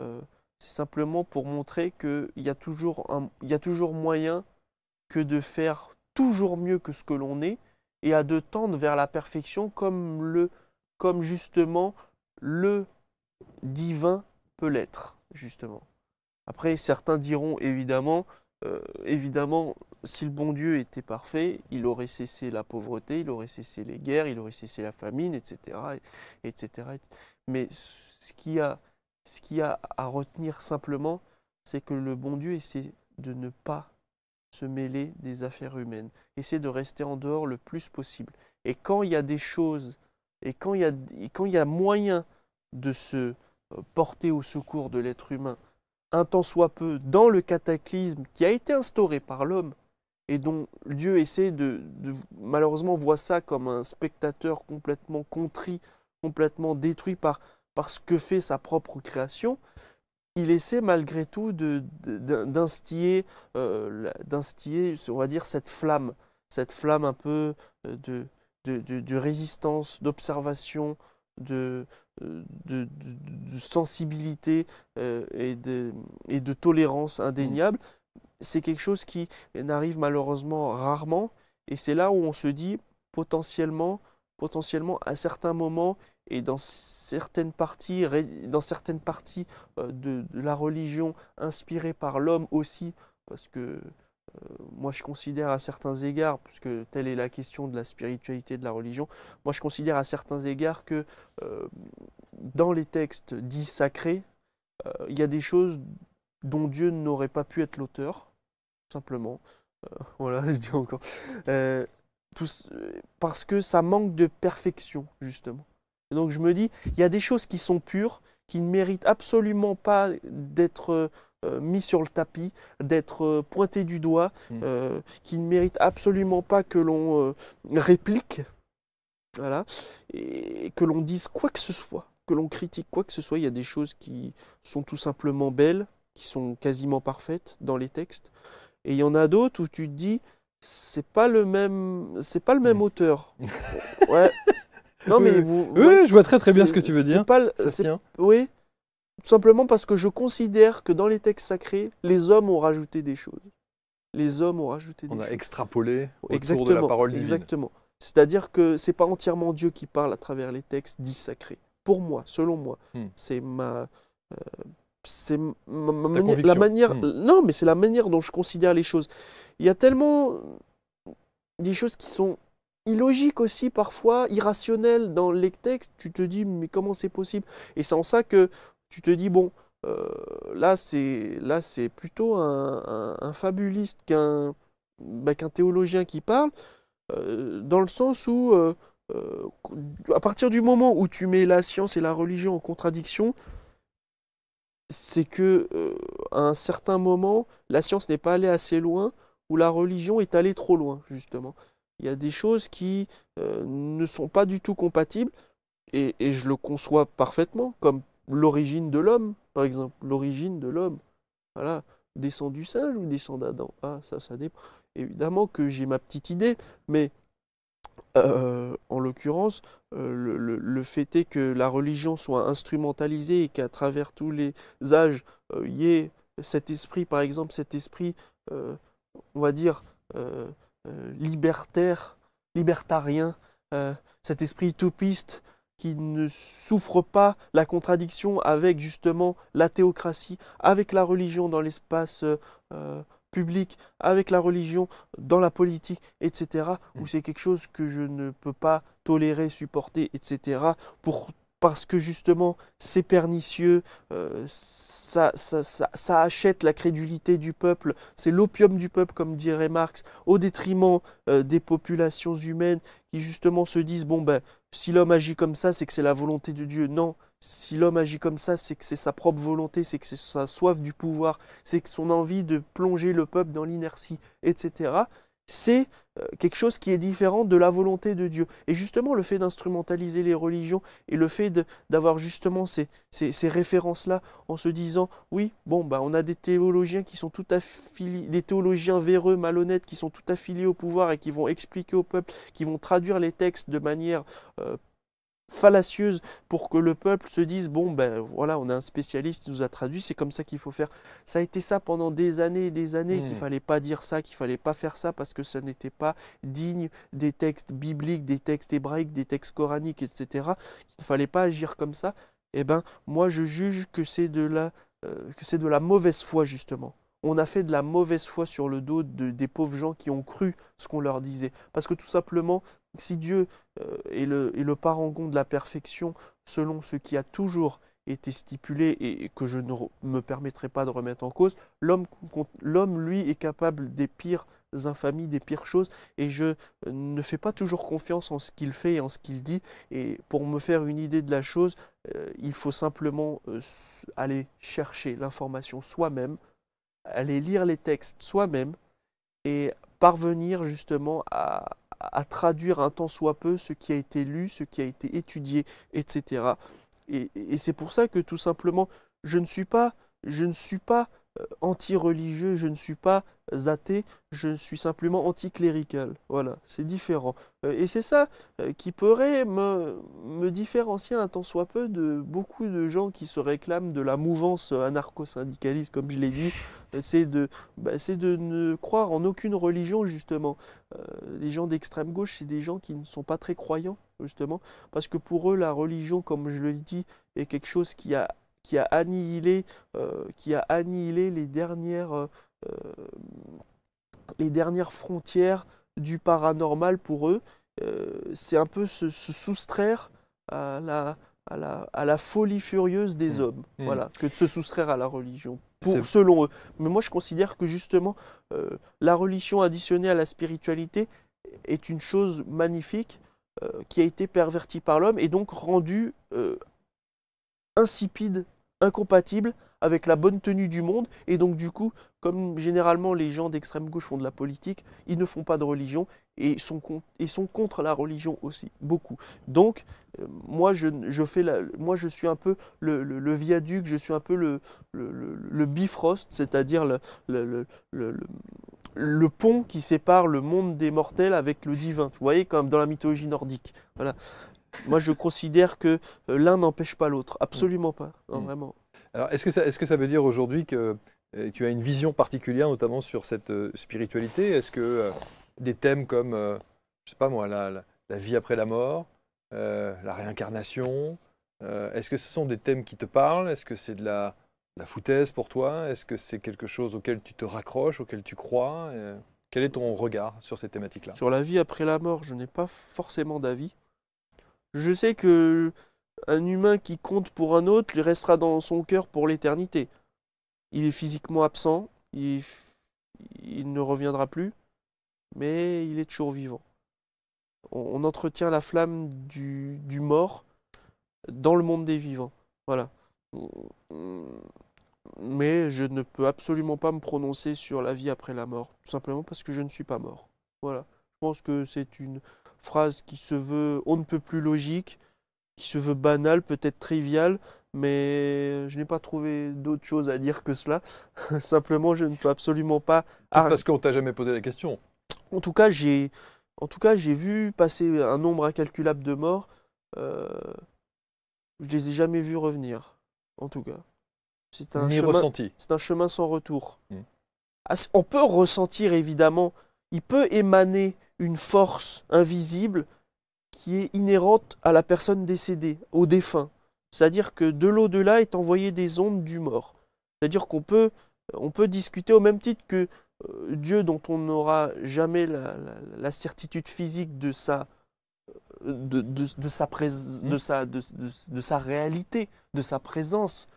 euh, c'est simplement pour montrer qu'il y, a toujours il y a toujours moyen que de faire toujours mieux que ce que l'on est, et à de tendre vers la perfection comme, le, comme justement le divin peut l'être, justement. Après, certains diront évidemment, euh, évidemment, si le bon Dieu était parfait, il aurait cessé la pauvreté, il aurait cessé les guerres, il aurait cessé la famine, etc. etc. Mais ce qu'il y, a, à retenir simplement, c'est que le bon Dieu essaie de ne pas se mêler des affaires humaines, essaie de rester en dehors le plus possible. Et quand il y a des choses, et quand il y a, quand il y a moyen de se euh, porter au secours de l'être humain, un temps soit peu, dans le cataclysme qui a été instauré par l'homme, et dont Dieu essaie de, malheureusement voit ça comme un spectateur complètement contrit, complètement détruit par, par ce que fait sa propre création, il essaie malgré tout de d'instiller, euh, on va dire, cette flamme, cette flamme un peu euh, de, de, résistance, d'observation, de, euh, de, sensibilité euh, et, et, de, tolérance indéniable. Mmh c'est quelque chose qui n'arrive malheureusement rarement. Et c'est là où on se dit potentiellement, potentiellement à certains moments et dans certaines parties, dans certaines parties euh, de, la religion inspirée par l'homme aussi, parce que euh, moi je considère à certains égards, puisque telle est la question de la spiritualité de la religion, moi je considère à certains égards que euh, dans les textes dits sacrés, il y a des choses dont Dieu n'aurait pas pu être l'auteur, simplement. Euh, voilà, je dis encore. Euh, parce que ça manque de perfection, justement. donc je me dis, il y a des choses qui sont pures, qui ne méritent absolument pas d'être euh, mis sur le tapis, d'être pointé du doigt, mmh. qui ne méritent absolument pas que l'on réplique, voilà, et que l'on dise quoi que ce soit, que l'on critique quoi que ce soit. Il y a des choses qui sont tout simplement belles, qui sont quasiment parfaites dans les textes. Et il y en a d'autres où tu te dis, c'est pas le même, c'est pas le même auteur. ouais. Non oui, mais vous. Oui, je vois très très bien ce que tu veux dire. Pas, Ça se Oui. Tout simplement parce que je considère que dans les textes sacrés, les hommes ont rajouté des choses. Les hommes ont rajouté des choses. On a extrapolé autour exactement, de la parole divine. Exactement. C'est-à-dire que c'est pas entièrement Dieu qui parle à travers les textes dits sacrés. Pour moi, selon moi, hmm. c'est ma euh, c'est la manière. Hmm. Non, mais c'est la manière dont je considère les choses. Il y a tellement des choses qui sont illogiques aussi parfois, irrationnelles dans les textes. Tu te dis mais comment c'est possible Et c'est en ça que tu te dis bon. Euh, là, c'est là, c'est plutôt un, fabuliste bah, qu'un théologien qui parle, euh, dans le sens où, euh, à partir du moment où tu mets la science et la religion en contradiction, c'est que euh, à un certain moment, la science n'est pas allée assez loin ou la religion est allée trop loin, justement. Il y a des choses qui euh, ne sont pas du tout compatibles, et, et je le conçois parfaitement, comme l'origine de l'homme, par exemple. L'origine de l'homme. Voilà, descend du singe ou descend d'Adam Ah, ça, ça dépend. Évidemment que j'ai ma petite idée, mais euh, en l'occurrence, euh, le, le, le, fait est que la religion soit instrumentalisée et qu'à travers tous les âges, il euh, y ait cet esprit, par exemple, cet esprit, on va dire, libertaire, libertarien, cet esprit utopiste qui ne souffre pas la contradiction avec justement la théocratie, avec la religion dans l'espace public, avec la religion, dans la politique, etc., où mm. c'est quelque chose que je ne peux pas tolérer, supporter, etc., pour parce que justement c'est pernicieux, euh, ça, ça, achète la crédulité du peuple, c'est l'opium du peuple comme dirait Marx, au détriment euh, des populations humaines qui justement se disent bon ben si l'homme agit comme ça c'est que c'est la volonté de Dieu. Non, si l'homme agit comme ça c'est que c'est sa propre volonté, c'est que c'est sa soif du pouvoir, c'est que son envie de plonger le peuple dans l'inertie, etc c'est euh, quelque chose qui est différent de la volonté de Dieu. Et justement, le fait d'instrumentaliser les religions et le fait d'avoir justement ces, références-là en se disant, oui, bon, bah, on a des théologiens qui sont tout affiliés, des théologiens véreux, malhonnêtes, qui sont tout affiliés au pouvoir et qui vont expliquer au peuple, qui vont traduire les textes de manière euh, fallacieuse pour que le peuple se dise bon ben voilà on a un spécialiste qui nous a traduit c'est comme ça qu'il faut faire ça a été ça pendant des années et des années qu'il hmm. fallait pas dire ça qu'il fallait pas faire ça parce que ça n'était pas digne des textes bibliques des textes hébraïques des textes coraniques etc qu'il ne fallait pas agir comme ça eh ben moi je juge que c'est de la euh, que c'est de la mauvaise foi justement on a fait de la mauvaise foi sur le dos des pauvres gens qui ont cru ce qu'on leur disait. Parce que tout simplement, si Dieu euh, est, le, parangon de la perfection selon ce qui a toujours été stipulé et, que je ne me permettrai pas de remettre en cause, l'homme, lui, est capable des pires infamies, des pires choses, et je euh, ne fais pas toujours confiance en ce qu'il fait et en ce qu'il dit, et pour me faire une idée de la chose, euh, il faut simplement aller chercher l'information soi-même, aller lire les textes soi-même et parvenir justement à, traduire un temps soit peu ce qui a été lu, ce qui a été étudié, etc. Et, et c'est pour ça que tout simplement, je ne suis pas, je ne suis pas euh, anti-religieux, je ne suis pas athée, je suis simplement anticlérical. Voilà, c'est différent. Euh, et c'est ça euh, qui pourrait me, différencier un tant soit peu de beaucoup de gens qui se réclament de la mouvance anarcho-syndicaliste, comme je l'ai dit. C'est de, bah, de ne croire en aucune religion, justement. les gens d'extrême gauche, c'est des gens qui ne sont pas très croyants, justement, parce que pour eux, la religion, comme je le dis, est quelque chose qui a qui a annihilé, euh, qui a annihilé les, dernières, euh, les dernières frontières du paranormal pour eux. Euh, c'est un peu se, soustraire à la, à, la, à la, folie furieuse des mmh. hommes, mmh. voilà, que de se soustraire à la religion. Pour, selon eux. Mais moi, je considère que justement, la religion additionnée à la spiritualité est une chose magnifique, qui a été pervertie par l'homme et donc rendue insipide, incompatible avec la bonne tenue du monde. Et donc, du coup, comme généralement les gens d'extrême gauche font de la politique, ils ne font pas de religion et sont, sont contre la religion aussi, beaucoup. Donc, euh, moi, je, fais moi, je suis un peu le, viaduc, je suis un peu le, le bifrost, c'est-à-dire le, pont qui sépare le monde des mortels avec le divin. Vous voyez, comme dans la mythologie nordique. Voilà. Moi, je considère que euh, l'un n'empêche pas l'autre. Absolument pas. Mm. vraiment. Alors, est-ce que, ça, est que ça veut dire aujourd'hui que euh, tu as une vision particulière, notamment sur cette euh, spiritualité Est-ce que des thèmes comme, je sais pas moi, la, vie après la mort, la réincarnation, est-ce que ce sont des thèmes qui te parlent Est-ce que c'est de la, de la foutaise pour toi Est-ce que c'est quelque chose auquel tu te raccroches, auquel tu crois Quel est ton regard sur ces thématiques-là Sur la vie après la mort, je n'ai pas forcément d'avis. Je sais que un humain qui compte pour un autre lui restera dans son cœur pour l'éternité. Il est physiquement absent, il, il, ne reviendra plus, mais il est toujours vivant. On, entretient la flamme du, du, mort dans le monde des vivants. Voilà. Mais je ne peux absolument pas me prononcer sur la vie après la mort, tout simplement parce que je ne suis pas mort. Voilà. Je pense que c'est une, phrase qui se veut on ne peut plus logique, qui se veut banale, peut-être triviale, mais je n'ai pas trouvé d'autre chose à dire que cela. Simplement, je ne peux absolument pas. Parce qu'on t'a jamais posé la question. En tout cas, j'ai, en tout cas, j'ai vu passer un nombre incalculable de morts. Euh... Je les ai jamais vus revenir. En tout cas, c'est un chemin. Ressenti. C'est un chemin sans retour. Hmm. Ah, on peut ressentir évidemment. Il peut émaner une force invisible qui est inhérente à la personne décédée, au défunt. C'est-à-dire que de l'au-delà est envoyé des ondes du mort. C'est-à-dire qu'on peut, on peut discuter au même titre que euh, Dieu dont on n'aura jamais la, certitude physique de sa, de, de, sa réalité, de sa présence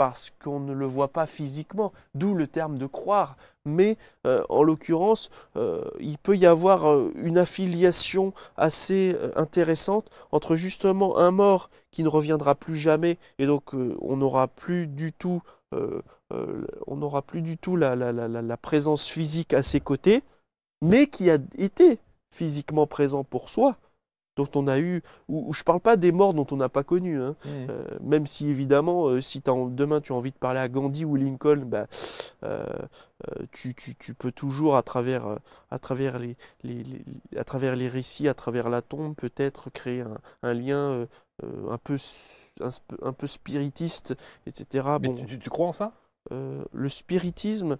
parce qu'on ne le voit pas physiquement, d'où le terme de croire. Mais euh, en l'occurrence, euh, il peut y avoir euh, une affiliation assez intéressante entre justement un mort qui ne reviendra plus jamais, et donc on n'aura plus du tout, on n'aura plus du tout la présence physique à ses côtés, mais qui a été physiquement présent pour soi dont on a eu, ou, je ne parle pas des morts dont on n'a pas connu, hein. euh, même si évidemment, euh, si demain tu as envie de parler à Gandhi ou Lincoln, bah, euh, tu, tu, peux toujours à travers, à, travers les, les, à travers les récits, à travers la tombe, peut-être créer un, lien un, peu, un, peu spiritiste, etc. bon, tu, tu, crois en ça Le spiritisme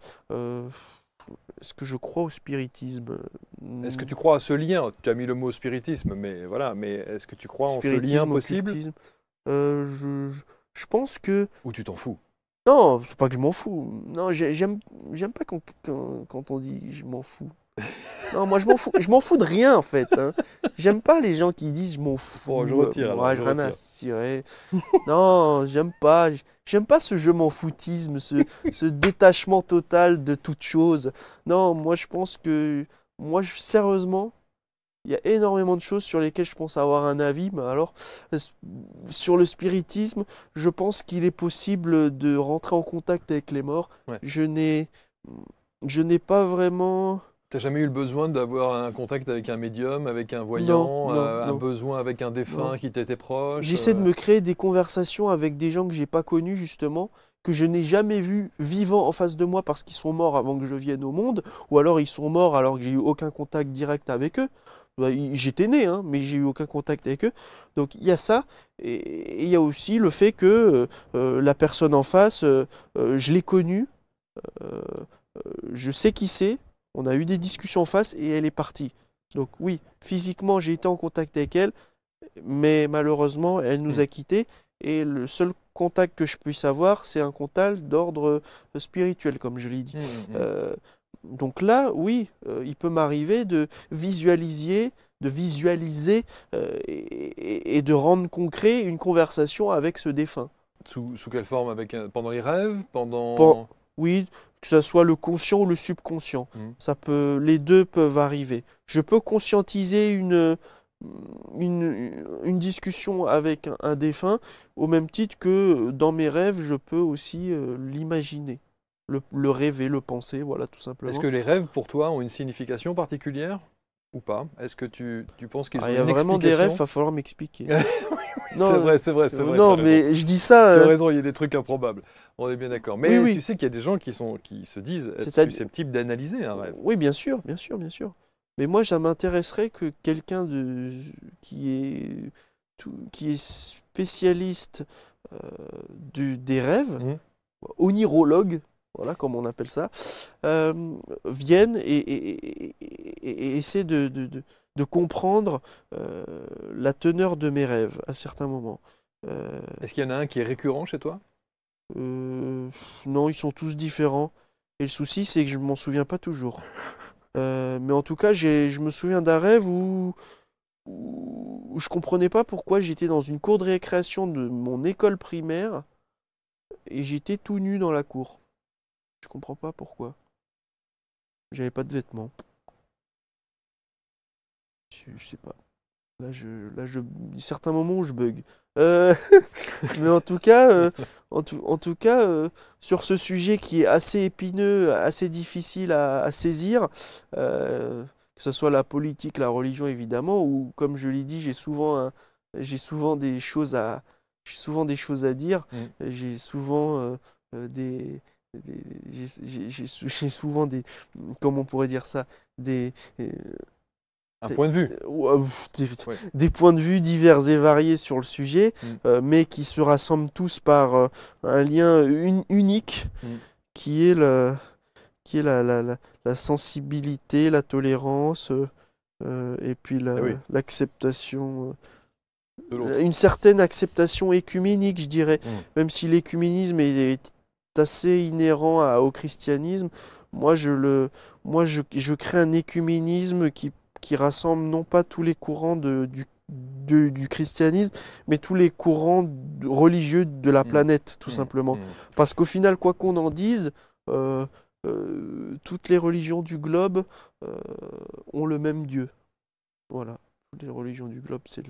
est-ce que je crois au spiritisme Est-ce que tu crois à ce lien Tu as mis le mot spiritisme, mais voilà, mais est-ce que tu crois en ce lien possible euh, je, pense que. Ou tu t'en fous Non, c'est pas que je m'en fous. Non, j'aime, j'aime pas quand, on dit je m'en fous. Non, moi, je m'en fous, je m'en fous de rien, en fait. Hein. J'aime pas les gens qui disent je m'en fous. Oh, je retire. je retire. Non, j'aime pas. J'aime pas ce je m'en foutisme, ce, ce détachement total de toute chose. Non, moi, je pense que. Moi, sérieusement, il y a énormément de choses sur lesquelles je pense avoir un avis, mais alors sur le spiritisme, je pense qu'il est possible de rentrer en contact avec les morts. Je n'ai je n'ai pas vraiment T'as jamais eu le besoin d'avoir un contact avec un médium, avec un voyant, euh, un besoin avec un défunt qui t'était proche J'essaie de euh me créer des conversations avec des gens que j'ai pas connus justement, que je n'ai jamais vus vivants en face de moi parce qu'ils sont morts avant que je vienne au monde, ou alors ils sont morts alors que j'ai eu aucun contact direct avec eux. Bah, j'étais né, hein, mais j'ai eu aucun contact avec eux. Donc il y a ça, et il y a aussi le fait que euh, la personne en face, je l'ai connue, je sais qui c'est, on a eu des discussions en face et elle est partie. Donc oui, physiquement, j'ai été en contact avec elle, mais malheureusement, elle nous hmm. a quittés. Et le seul contact que je puisse avoir, c'est un contact d'ordre euh, spirituel, comme je l'ai dit. Hmm, hmm, euh, donc là, oui, euh, il peut m'arriver de visualiser, de visualiser et, de rendre concret une conversation avec ce défunt. Sous, quelle forme Pendant les rêves pendant... oui, que ce soit le conscient ou le subconscient. Mm. Ça peut, les deux peuvent arriver. Je peux conscientiser une, mm, une, discussion avec un, défunt au même titre que euh, dans mes rêves, je peux aussi euh, l'imaginer. Le, le, rêver, le penser, voilà tout simplement. Est-ce que les rêves pour toi ont une signification particulière ou pas Est-ce que tu, tu penses qu'il ah, ont Il y a vraiment des rêves, il va falloir m'expliquer. oui, c'est vrai, c'est vrai, vrai. Non, mais je dis ça. Tu as euh, raison, il y a des trucs improbables. On est bien d'accord. Mais oui, tu sais qu'il y a des gens qui, sont, qui se disent être susceptibles d'analyser un rêve. Oui, bien sûr, bien sûr, bien sûr. Mais moi, ça m'intéresserait que quelqu'un de qui est qui est spécialiste euh, du, des rêves, mmh. onirologue, voilà comme on appelle ça, euh, viennent et, essaient de, comprendre euh, la teneur de mes rêves à certains moments. Euh, Est-ce qu'il y en a un qui est récurrent chez toi Non, ils sont tous différents. Et le souci, c'est que je ne m'en souviens pas toujours. mais en tout cas, je me souviens d'un rêve où, où je comprenais pas pourquoi j'étais dans une cour de récréation de mon école primaire et j'étais tout nu dans la cour. Je comprends pas pourquoi. J'avais pas de vêtements. Je, ne sais pas. Là, je, là, je, certains moments où je bug. Euh, mais en tout cas, euh, en, tout, en tout, cas, euh, sur ce sujet qui est assez épineux, assez difficile à, saisir, que ce soit la politique, la religion évidemment, ou comme je l'ai dit, j'ai souvent, j'ai souvent des choses à, souvent des choses à dire, mm. j'ai souvent des j'ai souvent des, comment on pourrait dire ça, des... Euh, un point de vue. Euh, des, points de vue divers et variés sur le sujet, mm. euh, mais qui se rassemblent tous par un lien unique mm. qui est, le, qui est la, la, sensibilité, la tolérance et puis eh l'acceptation. une certaine acceptation écuménique, je dirais, mm. même si l'écuménisme est assez inhérent au christianisme. Moi, je, le, moi je, je crée un écuménisme qui, rassemble non pas tous les courants du, christianisme, mais tous les courants religieux de la mmh. planète, tout mmh. simplement. Mmh. Parce qu'au final, quoi qu'on en dise, euh, euh, toutes les religions du globe euh, ont le même Dieu. Voilà les religions du globe, c'est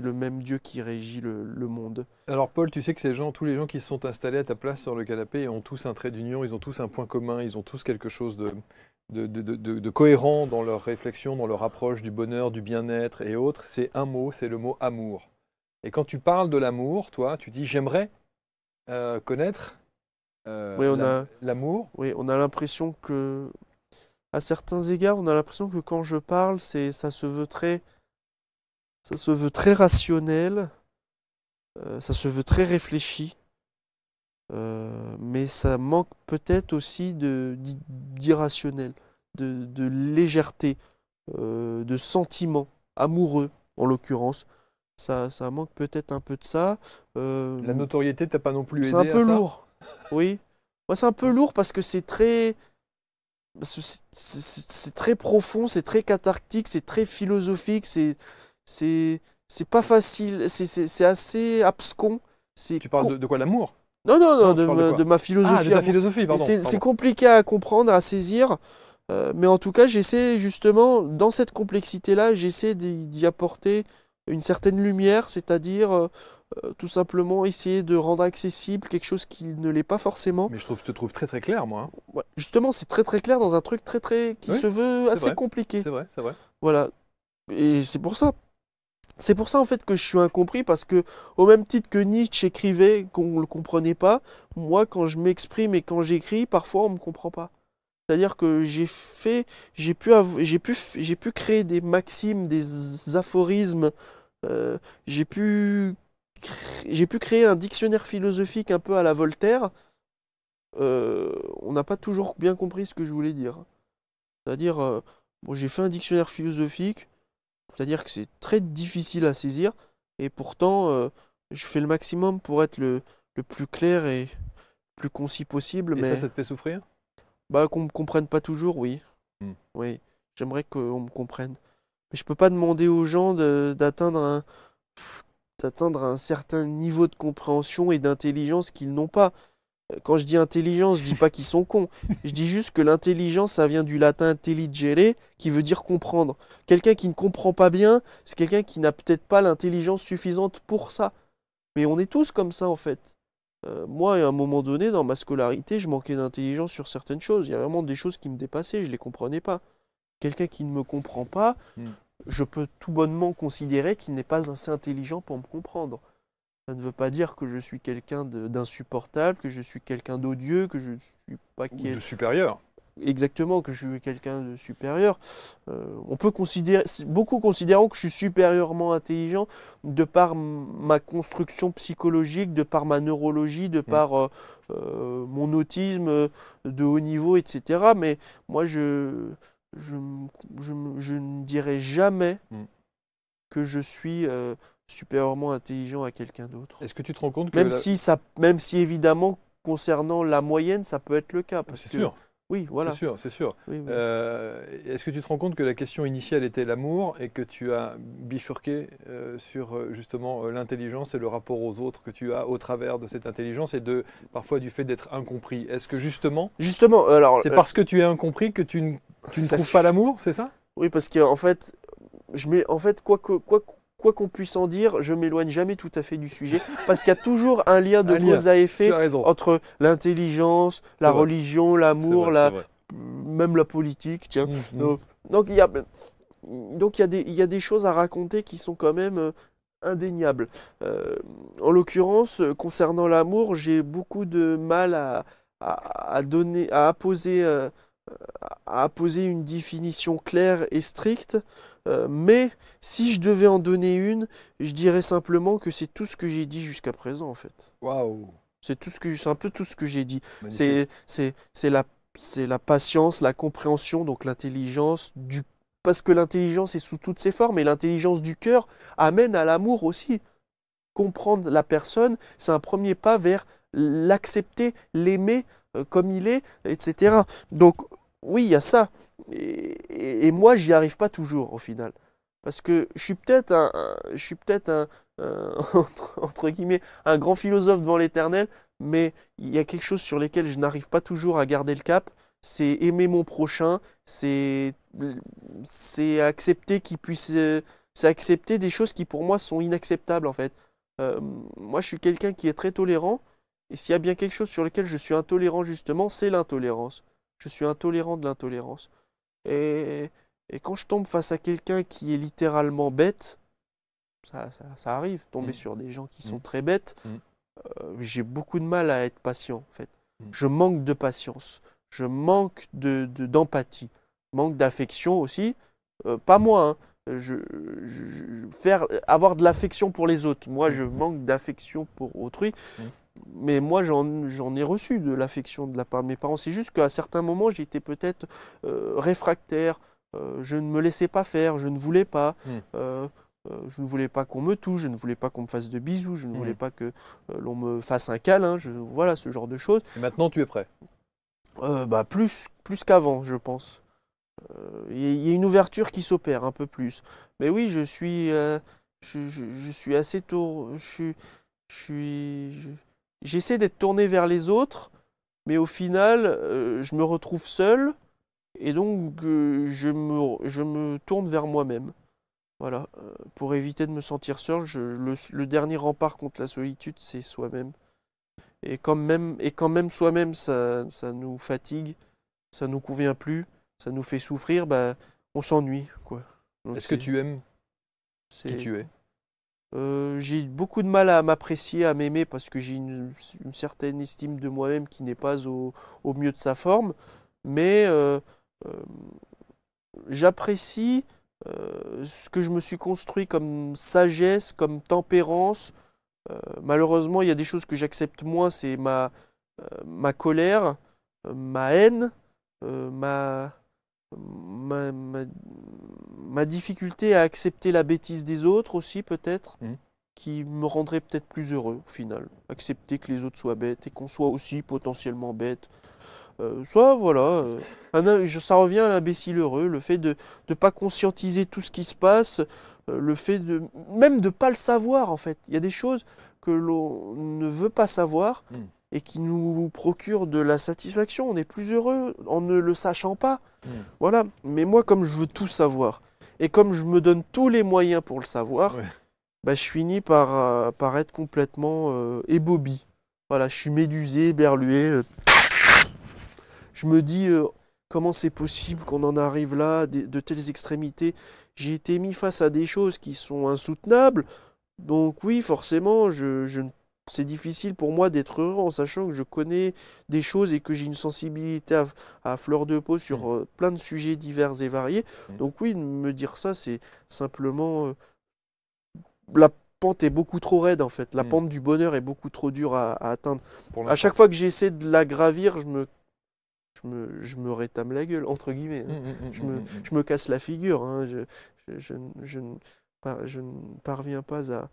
le même Dieu qui régit le, monde. Alors Paul, tu sais que ces gens, tous les gens qui se sont installés à ta place sur le canapé, ont tous un trait d'union, ils ont tous un point commun, ils ont tous quelque chose de, cohérent dans leur réflexion, dans leur approche du bonheur, du bien-être et autres. C'est un mot, c'est le mot amour. Et quand tu parles de l'amour, toi, tu dis j'aimerais euh, connaître euh, l'amour. oui, on a l'impression que à certains égards, on a l'impression que quand je parle, c'est ça se veut très ça se veut très rationnel, euh, ça se veut très réfléchi. Euh, mais ça manque peut-être aussi d'irrationnel, de, de, légèreté, euh, de sentiment amoureux en l'occurrence. Ça, ça manque peut-être un peu de ça. La notoriété, t'as pas non plus aidé. C'est un peu lourd. oui. Moi, c'est un peu lourd parce que c'est très, c'est très profond, c'est très cathartique, c'est très philosophique, c'est c'est pas facile, c'est assez abscon. Tu parles de, de quoi l'amour Non, non, non, de, ma, de, philosophie. Ah, pardon. c'est compliqué à comprendre, à saisir, euh, mais en tout cas, j'essaie justement, dans cette complexité-là, j'essaie d'y apporter une certaine lumière, c'est-à-dire euh, euh, tout simplement essayer de rendre accessible quelque chose qui ne l'est pas forcément. Mais je, trouve, te trouve très très clair, moi. Hein. justement, c'est très très clair dans un truc très très qui se veut assez compliqué. C'est vrai, c'est vrai. Voilà. Et c'est pour ça. C'est pour ça en fait que je suis incompris parce que au même titre que Nietzsche écrivait qu'on ne le comprenait pas, moi quand je m'exprime et quand j'écris, parfois on ne me comprend pas. C'est-à-dire que j'ai fait, j'ai pu, j'ai pu, j'ai pu créer des maximes, des aphorismes, euh, j'ai pu j'ai pu créer un dictionnaire philosophique un peu à la Voltaire. Euh, on n'a pas toujours bien compris ce que je voulais dire. C'est-à-dire, euh, bon, j'ai fait un dictionnaire philosophique, c'est-à-dire que c'est très difficile à saisir, et pourtant, euh, je fais le maximum pour être le, plus clair et le plus concis possible. Et mais ça, ça te fait souffrir Bah, qu'on me comprenne pas toujours, oui. Hmm. Oui, j'aimerais qu'on me comprenne. Mais je peux pas demander aux gens d'atteindre un atteindre un certain niveau de compréhension et d'intelligence qu'ils n'ont pas. Euh, quand je dis intelligence, je dis pas qu'ils sont cons. Je dis juste que l'intelligence, ça vient du latin intelligere, qui veut dire comprendre. Quelqu'un qui ne comprend pas bien, c'est quelqu'un qui n'a peut-être pas l'intelligence suffisante pour ça. Mais on est tous comme ça en fait. Euh, moi, à un moment donné, dans ma scolarité, je manquais d'intelligence sur certaines choses. Il y a vraiment des choses qui me dépassaient, je ne les comprenais pas. Quelqu'un qui ne me comprend pas, hmm je peux tout bonnement considérer qu'il n'est pas assez intelligent pour me comprendre. Ça ne veut pas dire que je suis quelqu'un d'insupportable, que je suis quelqu'un d'odieux, que je ne suis pas... quelqu'un De supérieur exactement que je suis quelqu'un de supérieur. Euh, on peut considérer, beaucoup considérant que je suis supérieurement intelligent de par ma construction psychologique, de par ma neurologie, de mmh. par euh, euh, mon autisme de haut niveau, etc. Mais moi, je, je, ne dirai jamais mm. que je suis euh, supérieurement intelligent à quelqu'un d'autre. Est-ce que tu te rends compte que même si ça, même si évidemment concernant la moyenne, ça peut être le cas ah, parce sûr. Oui, voilà. C'est sûr, c'est sûr. Euh, est-ce que tu te rends compte que la question initiale était l'amour et que tu as bifurqué euh, sur euh, justement l'intelligence et le rapport aux autres que tu as au travers de cette intelligence et de parfois du fait d'être incompris Est-ce que justement, justement, alors, c'est parce que tu es incompris que tu, ne, tu ne trouves pas l'amour, c'est ça Oui, parce que en fait, je mets, en fait, quoi que, quoi, quoi qu'on puisse en dire, je m'éloigne jamais tout à fait du sujet, parce qu'il y a toujours un lien de cause à effet entre l'intelligence, la religion, l'amour, la, même la politique. Tiens. Mmh, mmh. Donc, il y a, donc il y, a des, il des choses à raconter qui sont quand même euh, indéniables. Euh, en l'occurrence, concernant l'amour, j'ai beaucoup de mal à, donner, à apposer... Euh, à poser une définition claire et stricte, euh, mais si je devais en donner une, je dirais simplement que c'est tout ce que j'ai dit jusqu'à présent en fait. Waouh C'est tout ce que un peu tout ce que j'ai dit. C'est c'est la c'est la patience, la compréhension, donc l'intelligence du parce que l'intelligence est sous toutes ses formes et l'intelligence du cœur amène à l'amour aussi. Comprendre la personne, c'est un premier pas vers l'accepter, l'aimer euh, comme il est, etc. Donc oui, il y a ça. Et, moi, j'y arrive pas toujours au final. Parce que je suis peut-être un, je suis peut-être entre, guillemets, un grand philosophe devant l'éternel, mais il y a quelque chose sur lequel je n'arrive pas toujours à garder le cap. C'est aimer mon prochain, c'est accepter qu'il puisse, c'est accepter des choses qui pour moi sont inacceptables en fait. Euh, moi, je suis quelqu'un qui est très tolérant, et s'il y a bien quelque chose sur lequel je suis intolérant justement, c'est l'intolérance. Je suis intolérant de l'intolérance. Et, quand je tombe face à quelqu'un qui est littéralement bête, ça, ça, arrive, tomber mm. sur des gens qui sont mm. très bêtes, mm. euh, j'ai beaucoup de mal à être patient en fait. Je manque de patience, je manque d'empathie, de, manque d'affection aussi. Euh, pas moi, hein. Euh, avoir de l'affection pour les autres. Moi, mm. je manque d'affection pour autrui, mm. mais moi, j'en ai reçu de l'affection de la part de mes parents. C'est juste qu'à certains moments, j'étais peut-être euh, réfractaire, euh, je ne me laissais pas faire, je ne voulais pas. Mm. je ne voulais pas qu'on me touche, je ne voulais pas qu'on me fasse de bisous, je ne voulais pas que l'on me fasse un câlin, voilà ce genre de choses. maintenant, tu es prêt bah, Plus, plus qu'avant, je pense. Euh, il y a une ouverture qui s'opère un peu plus. Mais oui, je suis, euh, je, suis assez tour, je j'essaie d'être tourné vers les autres, mais au final, euh, je me retrouve seul et donc je me, je me tourne vers moi-même. Voilà, pour éviter de me sentir seul, le, dernier rempart contre la solitude, c'est soi-même. Et quand même, même soi-même, ça, ça nous fatigue, ça nous convient plus ça nous fait souffrir, bah, on s'ennuie. quoi. Est-ce que tu aimes qui tu es euh, J'ai beaucoup de mal à m'apprécier, à m'aimer, parce que j'ai une, certaine estime de moi-même qui n'est pas au, au, mieux de sa forme. Mais euh, euh, j'apprécie ce que je me suis construit comme sagesse, comme tempérance. malheureusement, il y a des choses que j'accepte moins, c'est ma, ma colère, ma haine, ma ma, ma, difficulté à accepter la bêtise des autres aussi peut-être, hmm. qui me rendrait peut-être plus heureux au final. Accepter que les autres soient bêtes et qu'on soit aussi potentiellement bête, euh, soit voilà, euh, ça revient à l'imbécile heureux, le fait de ne pas conscientiser tout ce qui se passe, euh, le fait de même de ne pas le savoir en fait. Il y a des choses que l'on ne veut pas savoir, hmm et qui nous procure de la satisfaction. On est plus heureux en ne le sachant pas. Hmm. Voilà. Mais moi, comme je veux tout savoir, et comme je me donne tous les moyens pour le savoir, bah, je finis par, euh, être complètement euh, ébobie Voilà, je suis médusé, berlué. Euh. je me dis, comment c'est possible qu'on en arrive là, de, telles extrémités J'ai été mis face à des choses qui sont insoutenables. Donc oui, forcément, je, je ne c'est difficile pour moi d'être heureux en sachant que je connais des choses et que j'ai une sensibilité à, fleur de peau sur mm. euh, plein de sujets divers et variés. Mm. Donc oui, me dire ça, c'est simplement... Euh, la pente est beaucoup trop raide en fait. La mm. pente du bonheur est beaucoup trop dure à, atteindre. À chaque fois que j'essaie de la gravir, je me, je me, je me rétame la gueule, entre guillemets. Hein. je, me, je me casse la figure. Hein. Je, je, je, je ne parviens pas à,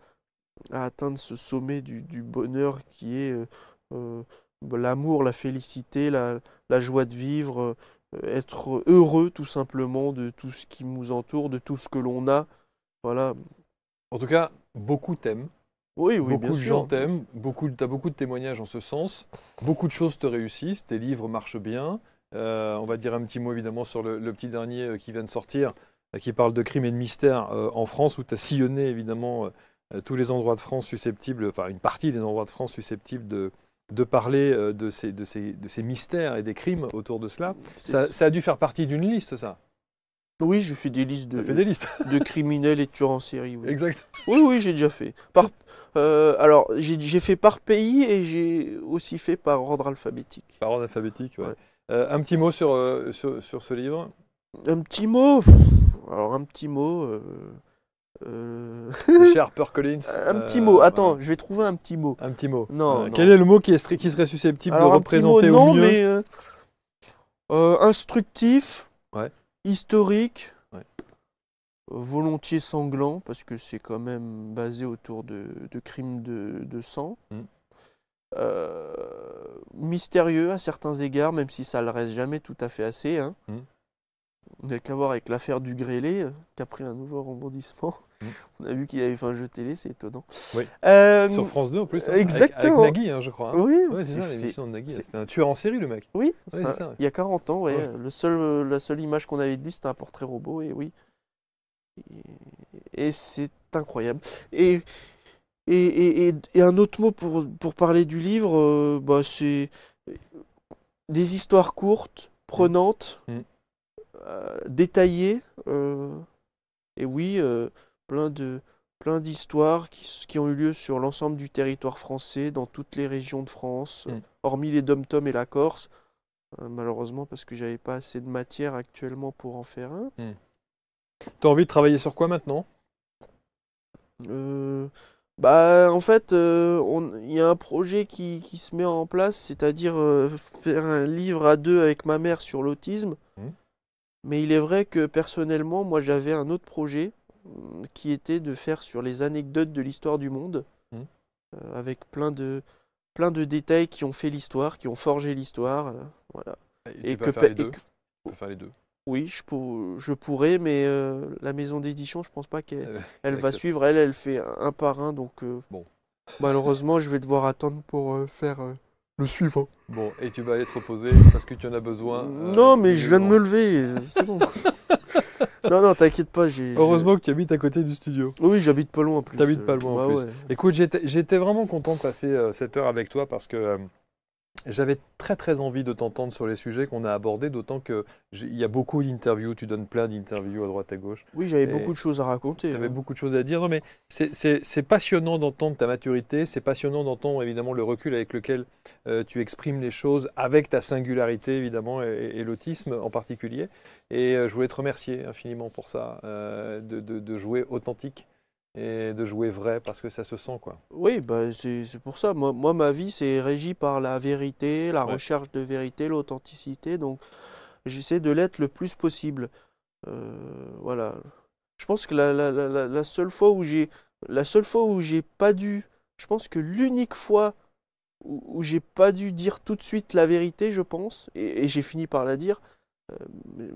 à atteindre ce sommet du, bonheur qui est euh, euh, bah, l'amour, la félicité, la, joie de vivre, euh, être heureux tout simplement de tout ce qui nous entoure, de tout ce que l'on a. Voilà. En tout cas, beaucoup t'aiment. Oui, oui, beaucoup de gens t'aiment, beaucoup, tu as beaucoup de témoignages en ce sens, beaucoup de choses te réussissent, tes livres marchent bien. on va dire un petit mot évidemment sur le, le petit dernier qui vient de sortir, qui parle de crimes et de mystères en France, où tu as sillonné évidemment euh, tous les endroits de France susceptibles, enfin une partie des endroits de France susceptibles de, de parler euh, de ces, de, ces, de ces, mystères et des crimes autour de cela. Ça, a dû faire partie d'une liste, ça Oui, j'ai fait des listes de, de criminels et tueurs en série. Oui. Exact. Oui, oui, j'ai déjà fait. Par, euh, alors, j'ai fait par pays et j'ai aussi fait par ordre alphabétique. Par ordre alphabétique, oui. Ouais. un petit mot sur, sur, sur, ce livre Un petit mot Alors, un petit mot. Euh... Un petit euh, mot, attends, je vais trouver un petit mot. Un petit mot. Non. Euh, quel est le mot qui, est, qui serait susceptible de représenter mot, mieux mais, euh, Instructif, historique, volontiers sanglant, parce que c'est quand même basé autour de, crimes de, sang. Mm. mystérieux à certains égards, même si ça le reste jamais tout à fait assez. Hein. Mm. Il n'y a qu'à voir avec l'affaire du grêlé, euh, qui a pris un nouveau rebondissement. Mm. On a vu qu'il avait fait un jeu télé, c'est étonnant. Euh, Sur France 2 en plus. Hein. exactement. Avec, Nagui, hein, je crois. Hein. Oui, c'est ça, l'émission de Nagui. C'était un tueur en série, le mec. Oui, ça, il y a 40 ans, Le seul, euh, la seule image qu'on avait de lui, c'était un portrait robot, et oui. Et, c'est incroyable. Et et, et, et, un autre mot pour, pour parler du livre, bah, c'est des histoires courtes, mm. prenantes. Mm. Euh, détaillé. Euh, et oui, euh, plein de plein d'histoires qui, qui, ont eu lieu sur l'ensemble du territoire français, dans toutes les régions de France, mm. hormis les dom-tom et la Corse, malheureusement parce que j'avais pas assez de matière actuellement pour en faire un. Mm. Tu as envie de travailler sur quoi maintenant Bah en fait, il y a un projet qui, qui se met en place, c'est-à-dire faire un livre à deux avec ma mère sur l'autisme. Mm. Mais il est vrai que personnellement, moi j'avais un autre projet hum, qui était de faire sur les anecdotes de l'histoire du monde, mmh. euh, avec plein de, plein de détails qui ont fait l'histoire, qui ont forgé l'histoire. Euh, voilà. Ah, et, que, faire les deux. Oui, je, je pourrais, mais euh, la maison d'édition, je pense pas qu'elle va suivre. Elle, elle fait un, par un, donc bon. malheureusement, je vais devoir attendre pour faire le suivre. Bon, et tu vas aller te reposer parce que tu en as besoin. Euh, non, mais je viens de me lever, c'est bon. non, non, t'inquiète pas. J'ai, Heureusement que tu habites à côté du studio. Oui, j'habite pas loin en plus. T'habites pas euh, loin en bah plus. Écoute, j'étais, vraiment content de passer euh, cette heure avec toi parce que j'avais très très envie de t'entendre sur les sujets qu'on a abordés, d'autant qu'il y a beaucoup d'interviews, tu donnes plein d'interviews à droite à gauche. Oui, j'avais beaucoup de choses à raconter. Tu avais hein. beaucoup de choses à dire, non, mais c'est passionnant d'entendre ta maturité, c'est passionnant d'entendre évidemment le recul avec lequel euh, tu exprimes les choses, avec ta singularité évidemment, et, l'autisme en particulier. Et euh, je voulais te remercier infiniment pour ça, euh, de jouer authentique et de jouer vrai parce que ça se sent quoi. Oui, bah, c'est pour ça. Moi, ma vie, c'est régie par la vérité, la recherche de vérité, l'authenticité. Donc, j'essaie de l'être le plus possible. Euh, voilà. Je pense que la, seule fois où j'ai la seule fois où j'ai pas dû, je pense que l'unique fois où, j'ai pas dû dire tout de suite la vérité, je pense, et, j'ai fini par la dire, euh,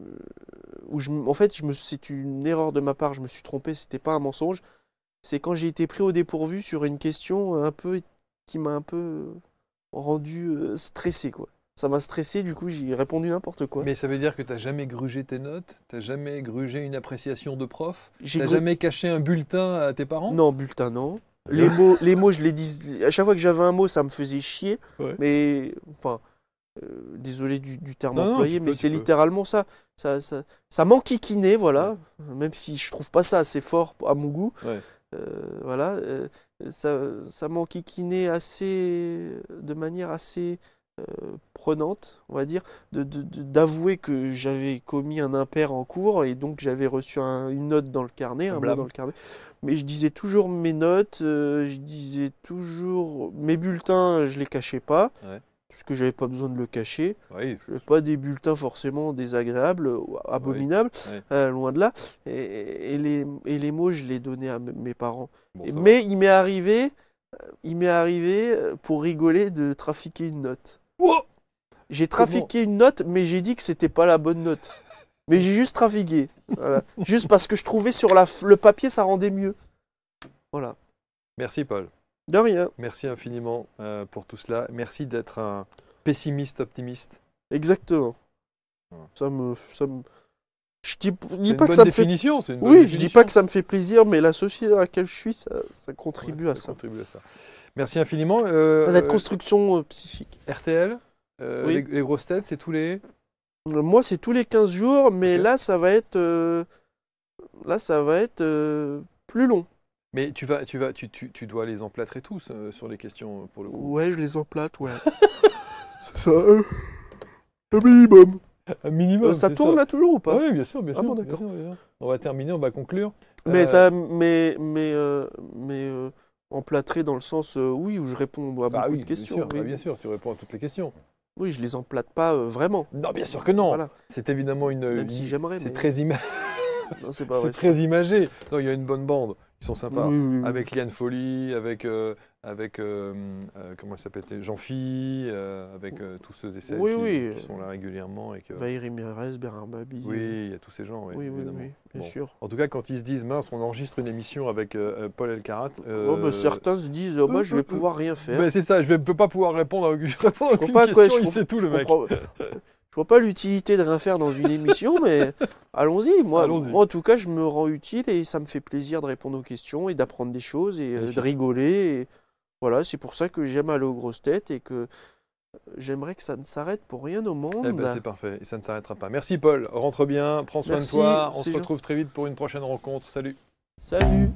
où je, en fait, je me, c'est une erreur de ma part, je me suis trompé, c'était pas un mensonge, c'est quand j'ai été pris au dépourvu sur une question un peu qui m'a un peu rendu euh, stressé quoi. Ça m'a stressé, du coup j'ai répondu n'importe quoi. Mais ça veut dire que tu t'as jamais grugé tes notes, Tu t'as jamais grugé une appréciation de prof, t'as n'as jamais caché un bulletin à tes parents Non, bulletin non. Les mots, les mots, je les dis. À chaque fois que j'avais un mot, ça me faisait chier. Mais enfin, euh, désolé du, terme employé, mais c'est littéralement ça. Ça, ça, m'enquiquinait, voilà. Même si je trouve pas ça assez fort à mon goût. Euh, voilà, euh, ça ça, m'enquiquinait assez, euh, de manière assez prenante, on va dire, d'avouer de, que j'avais commis un impair en cours et donc j'avais reçu une note dans le carnet, un mot dans le carnet. Mais je disais toujours mes notes, je disais toujours mes bulletins, je les cachais pas parce que j'avais pas besoin de le cacher. je n'avais pas des bulletins forcément désagréables, ou abominables, euh, loin de là. Et, les, mots, je les donnais à mes parents. Mais il m'est arrivé, il m'est arrivé euh, pour rigoler de trafiquer une note. j'ai trafiqué une note, mais j'ai dit que c'était pas la bonne note. Mais j'ai juste trafiqué. juste parce que je trouvais sur le papier, ça rendait mieux. Voilà. Merci, Paul. De rien. Merci infiniment euh, pour tout cela. Merci d'être un pessimiste optimiste. Exactement. Ça me, ça me... Je dis, dis pas que ça me fait. oui, je dis pas que ça me fait plaisir, mais la société dans laquelle je suis, ça, contribue, à, ça ça. contribue à ça. Merci infiniment. Euh, cette construction euh, psychique. Euh, RTL, les, grosses têtes, c'est tous les. Moi, c'est tous les 15 jours, mais là, ça va être. là, ça va être plus long. Mais tu vas, tu vas, tu, tu, tu dois les emplâtrer tous euh, sur les questions euh, pour le Ouais, je les emplâtre, ouais. c'est ça. Euh, un minimum. ça tourne là toujours ou pas Oui, bien ah sûr, bien sûr. On va terminer, on va conclure. Mais ça, mais, mais, mais emplâtrer dans le sens oui où je réponds à bah beaucoup de questions. Bien sûr, oui. Bah bien sûr, tu réponds à toutes les questions. Oui, je les emplate pas vraiment. Non, bien sûr que non. Voilà. C'est évidemment une. Même si j'aimerais. C'est très imagé. c'est très imagé. Non, il y a une bonne bande. Ils sont sympas. Avec Liane Folly, avec, euh, avec euh, euh, comment jean phi avec tous ceux et celles qui, sont là régulièrement. Et que... Oui, il y a tous ces gens. Oui, oui, bien sûr. En tout cas, quand ils se disent, mince, on enregistre une émission avec Paul Elkarat. Oh, bah, certains se disent, moi, je vais pouvoir rien faire. mais ben, c'est ça, je ne peux pas pouvoir répondre à aucune, répondre question. il sait tout, le mec. Je vois pas l'utilité de rien faire dans une émission, mais allons-y. Moi, en tout cas, je me rends utile et ça me fait plaisir de répondre aux questions et d'apprendre des choses et euh, de rigoler. voilà, c'est pour ça que j'aime aller aux grosses têtes et que euh, J'aimerais que ça ne s'arrête pour rien au eh monde. Eh c'est parfait, et ça ne s'arrêtera pas. Merci Paul, rentre bien, prends soin de toi. On se retrouve très vite pour une prochaine rencontre. Salut. Salut.